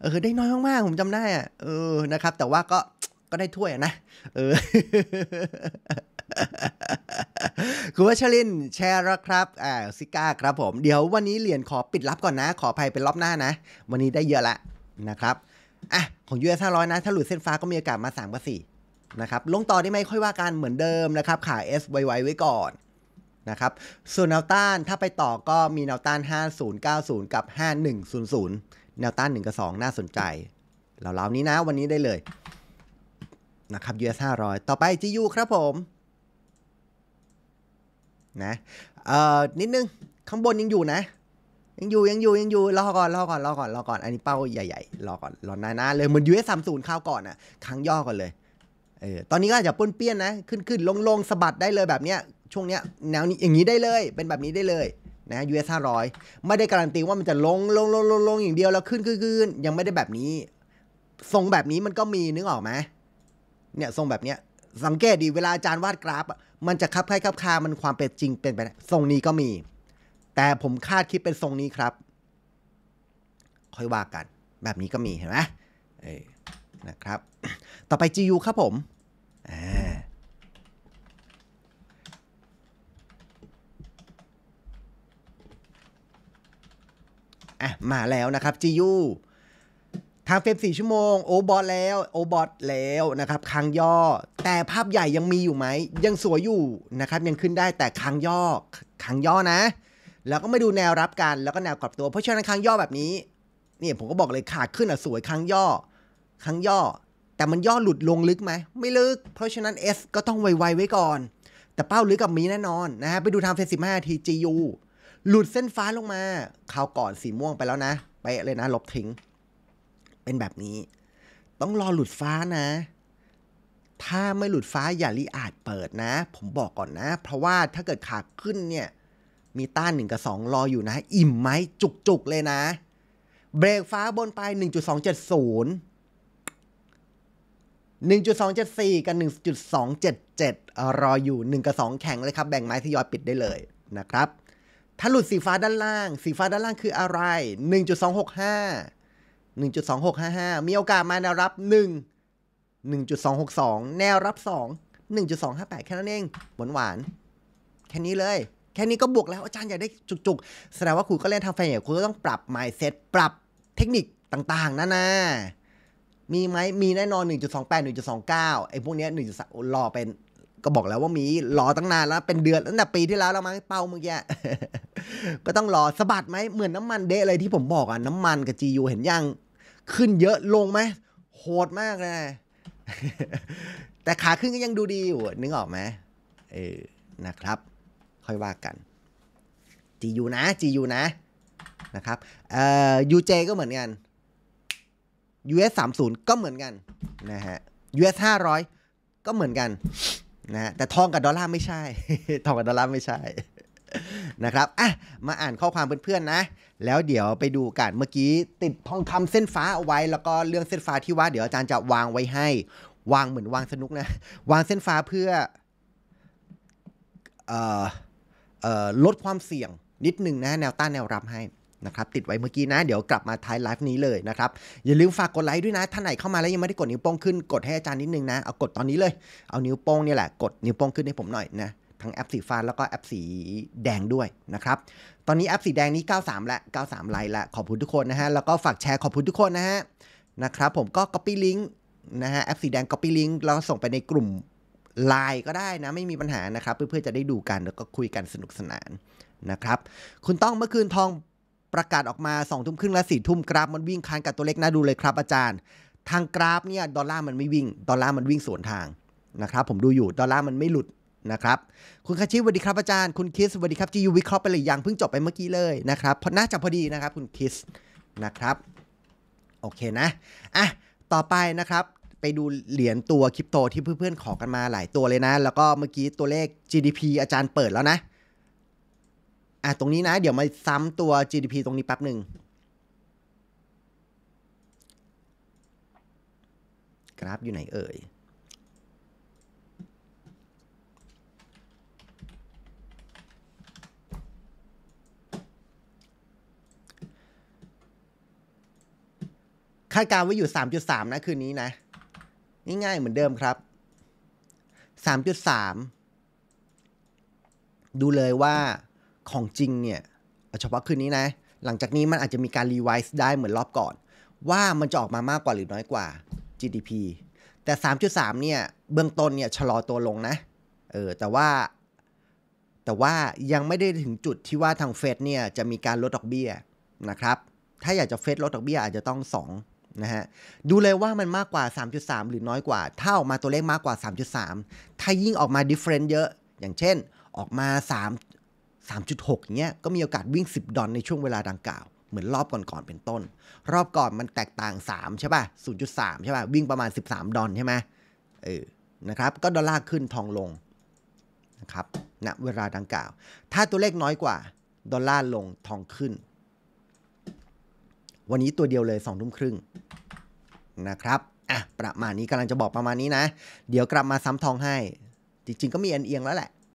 S1: เออได้น้อยมาก ๆ ผมจำได้อะเออนะครับ แต่ว่าก็ก็ได้ถ้วยนะเออคุณวัชรินแชร์ลครับอ่าซิก้าครับผม เดี๋ยววันนี้เหรียญขอปิดรับก่อนนะ ขอภัยเป็นรอบหน้านะ วันนี้ได้เยอะละนะครับ อ่ะ ของ US 500นะ ถ้าหลุดเส้นฟ้าก็มีโอกาสมา3กัี4นะครับ ลงต่อได้ไหมค่อยว่ากันเหมือนเดิมนะครับ ขาย S ไวๆไว้ก่อนนะครับ ส่วนแนวต้านถ้าไปต่อก็มีแนวต้าน 5090 กับ 5100แนวต้าน 1 กับ 2 น่าสนใจ เหล่านี้นะวันนี้ได้เลยนะครับ US 500ต่อไปย u ครับผมนะ เอ่อนิดนึงข้างบนยังอยู่นะยังอยู่ยังอยู่ยังอยู่รอก่อนรอก่อนรอก่อนรอก่อนอันนี้เป้าใหญ่ๆรอก่อนรอนานๆเลยเหมือน US 30ข้าวก่อนอ่ะครั้งย่อก่อนเลยเออตอนนี้ก็อาจจะป้นเปี้ยนนะ ขึ้นขึ้นลงลงสะบัดได้เลยแบบเนี้ยช่วงเนี้ยแนวนี้อย่างนี้ได้เลย เป็นแบบนี้ได้เลยนะยูเอสห้าร้อยไม่ได้การันตีว่ามันจะลงลงลงลงลงอย่างเดียวแล้วขึ้นขึ้นขึ้นยังไม่ได้แบบนี้ ทรงแบบนี้มันก็มีนึกออกไหมเนี่ยทรงแบบเนี้ยสังเกตดีเวลาอาจารย์วาดกราฟมันจะคับคล้ายคับคามันความเป็นจริงเป็นไปทรงนี้ก็มีแต่ผมคาดคิดเป็นทรงนี้ครับ ค่อยว่ากัน แบบนี้ก็มีเห็นไหมเออนะครับ ต่อไป GU ครับผม อ่าะมาแล้วนะครับ GU ทางเฟรม4ชั่วโมงโอบอทแล้วโอบอทแล้วนะครับคัางย่อ แต่ภาพใหญ่ยังมีอยู่ไหม ยังสวยอยู่ นะครับ ยังขึ้นได้แต่คัางย่อคัางย่อนะแล้วก็ไม่ดูแนวรับกัน แล้วก็แนวกลับตัวเพราะฉะนั้นครั้งย่อแบบนี้ เนี่ย ผมก็บอกเลยขาดขึ้นอ่ะสวยครั้งย่อ ครั้งย่อ แต่มันย่อหลุดลงลึกไหมไม่ลึกเพราะฉะนั้น S ก็ต้องไวๆไว้ก่อน แต่เป้าลึกกับมีแน่นอนนะฮะไปดูทำเฟสสิบห้าทีจียูหลุดเส้นฟ้าลงมาข่าวก่อนสีม่วงไปแล้วนะ ไปเลยนะลบทิ้ง เป็นแบบนี้ ต้องรอหลุดฟ้านะ ถ้าไม่หลุดฟ้าอย่ารีอาจเปิดนะ ผมบอกก่อนนะ เพราะว่าถ้าเกิดขาขึ้นเนี่ยมีต้าน 1 กับ 2 รออยู่นะ อิ่มไหมจุก ๆ เลยนะ เบรกฟ้าบนไป 1.270 1.274 กับ 1.277 รออยู่ 1 กับ 2 แข็งเลยครับแบ่งไม้ทยอยปิดได้เลยนะครับ ถ้าหลุดสีฟ้าด้านล่าง สีฟ้าด้านล่างคืออะไร 1.265 1.2655 มีโอกาสมาแนวรับ 1 1.262 แนวรับ 2 1.258 แค่นั้นเอง หวานหวานแค่นี้เลยแค่นี้ก็บวกแล้วอาจารย์อยากได้จุกๆแสดงว่าคุณก็เล่นทางแฟนอย่างคุณก็ต้องปรับ mindset ปรับเทคนิคต่างๆนั่นนะมีไหมมีแน่นอน 1.28 1.29ไอ้พวกเนี้ย1.3รอเป็น ก็บอกแล้วว่ามีรอตั้งนานแล้ว เป็นเดือนตั้งแต่ปีที่แล้วเรามาเป้าเมื่อกี้ก็ต้องรอสะบัดไหม เหมือนน้ำมันเดะเลยที่ผมบอกอ่ะ น้ำมันกับ GU เห็นยัง ขึ้นเยอะลงไหมโหดมากเลยแต่ขาขึ้นก็ยังดูดีอยู่นึกออกไหมเออนะครับค่อยว่ากัน GU นะ GU นะนะครับเอ่อ UJ ก็เหมือนกัน US 3 0 ก็เหมือนกันนะฮะ US 500 ก็เหมือนกันนะแต่ทองกับดอลลาร์ไม่ใช่ ทองกับดอลลาร์ไม่ใช่นะครับอ่ะมาอ่านข้อความเพื่อนๆนะ แล้วเดี๋ยวไปดูกันเมื่อกี้ ติดทองคำเส้นฟ้าเอาไว้ แล้วก็เรื่องเส้นฟ้าที่ว่าเดี๋ยวอาจารย์จะวางไว้ให้ วางเหมือนวางสนุกนะ วางเส้นฟ้าเพื่อเอ่อลดความเสี่ยงนิดนึงนะแนวต้านแนวรับให้นะครับติดไว้เมื่อกี้นะเดี๋ยวกลับมาท้ายไลฟ์นี้เลยนะครับอย่าลืมฝากกดไลค์ด้วยนะท่านไหนเข้ามาแล้วยังไม่ได้กดนิ้วโป้งขึ้น กดให้อาจารย์นิดนึงนะเอากดตอนนี้เลยเอานิ้วโป้งนี่แหละกดนิ้วโป้งขึ้นให้ผมหน่อยนะทั้งแอปสีฟ้าแล้วก็แอปสีแดงด้วยนะครับตอนนี้แอปสีแดงนี้93 และ 93ไลค์ละขอบคุณทุกคนนะฮะแล้วก็ฝากแชร์ขอบคุณทุกคนนะฮะนะครับผมก็ copy link นะฮะแอปสีแดง copy link แล้วส่งไปในกลุ่มไลน์ก็ได้นะไม่มีปัญหานะครับ เพื่อนๆจะได้ดูกันแล้วก็คุยกันสนุกสนานนะครับ คุณต้องเมื่อคืนทองประกาศออกมา2องทุ่มครึ่งและสี่ทุ่มกราฟมันวิ่งคานกับตัวเล็กน่าดูเลยครับอาจารย์ ทางกราฟเนี่ยดอลลาร์มันไม่วิ่งดอลลาร์มันวิ่งสวนทางนะครับ ผมดูอยู่ ดอลลาร์มันไม่หลุดนะครับ คุณคาชิสวัสดีครับ อาจารย์คุณคิสสวัสดีครับจียูวิเคราะห์ไปเลยยังเพิ่งจบไปเมื่อกี้เลยนะครับพอน่าจะพอดีนะครับ คุณคิสนะครับ โอเคนะอ่ะต่อไปนะครับไปดูเหรียญตัวคริปโตที่เพื่อน ๆ ขอกันมาหลายตัวเลยนะ แล้วก็เมื่อกี้ตัวเลข GDP อาจารย์เปิดแล้วนะ อ่ะ ตรงนี้นะ เดี๋ยวมาซ้ำตัว GDP ตรงนี้แป๊บหนึ่งกราฟอยู่ไหนเอ่ย คาดการณ์ไว้อยู่ 3.3 นะ คืนนี้นะง่ายๆเหมือนเดิมครับ 3.3 ดูเลยว่าของจริงเนี่ยเฉพาะคืนนี้นะ หลังจากนี้มันอาจจะมีการรีไวซ์ได้เหมือนรอบก่อน ว่ามันจะออกมามากกว่าหรือน้อยกว่า GDP แต่ 3.3เนี่ยเบื้องต้นเนี่ยชะลอตัวลงนะ เออ แต่ว่าแต่ว่ายังไม่ได้ถึงจุดที่ว่าทางเฟดเนี่ย จะมีการลดดอกเบี้ยนะครับ ถ้าอยากจะเฟดลดดอกเบี้ยอาจจะต้อง 2นะฮะดูเลยว่ามันมากกว่า 3.3 หรือน้อยกว่า ถ้าออกมาตัวเลขมากกว่า 3.3 ถ้ายิ่งออกมาดิเฟรนต์เยอะ อย่างเช่นออกมา3 3.6อย่างเงี้ย ก็มีโอกาสวิ่ง 10 ดอน ในช่วงเวลาดังกล่าว เหมือนรอบก่อนๆเป็นต้น รอบก่อนมันแตกต่าง 3 ใช่ป่ะ 0.3 ใช่ป่ะ วิ่งประมาณ 13 ดอนใช่ไหม เออ นะครับ ก็ดอลลาร์ขึ้นทองลง นะครับณนะเวลาดังกล่าว ถ้าตัวเลขน้อยกว่า ดอลลาร์ลงทองขึ้นวันนี้ตัวเดียวเลย2องทุ่มครึ่งนะครับ อ่ะ ประมาณนี้กำลังจะบอกประมาณนี้นะ เดี๋ยวกลับมาซ้ำทองให้ จริงๆ ก็มีเอียงแล้วแหละ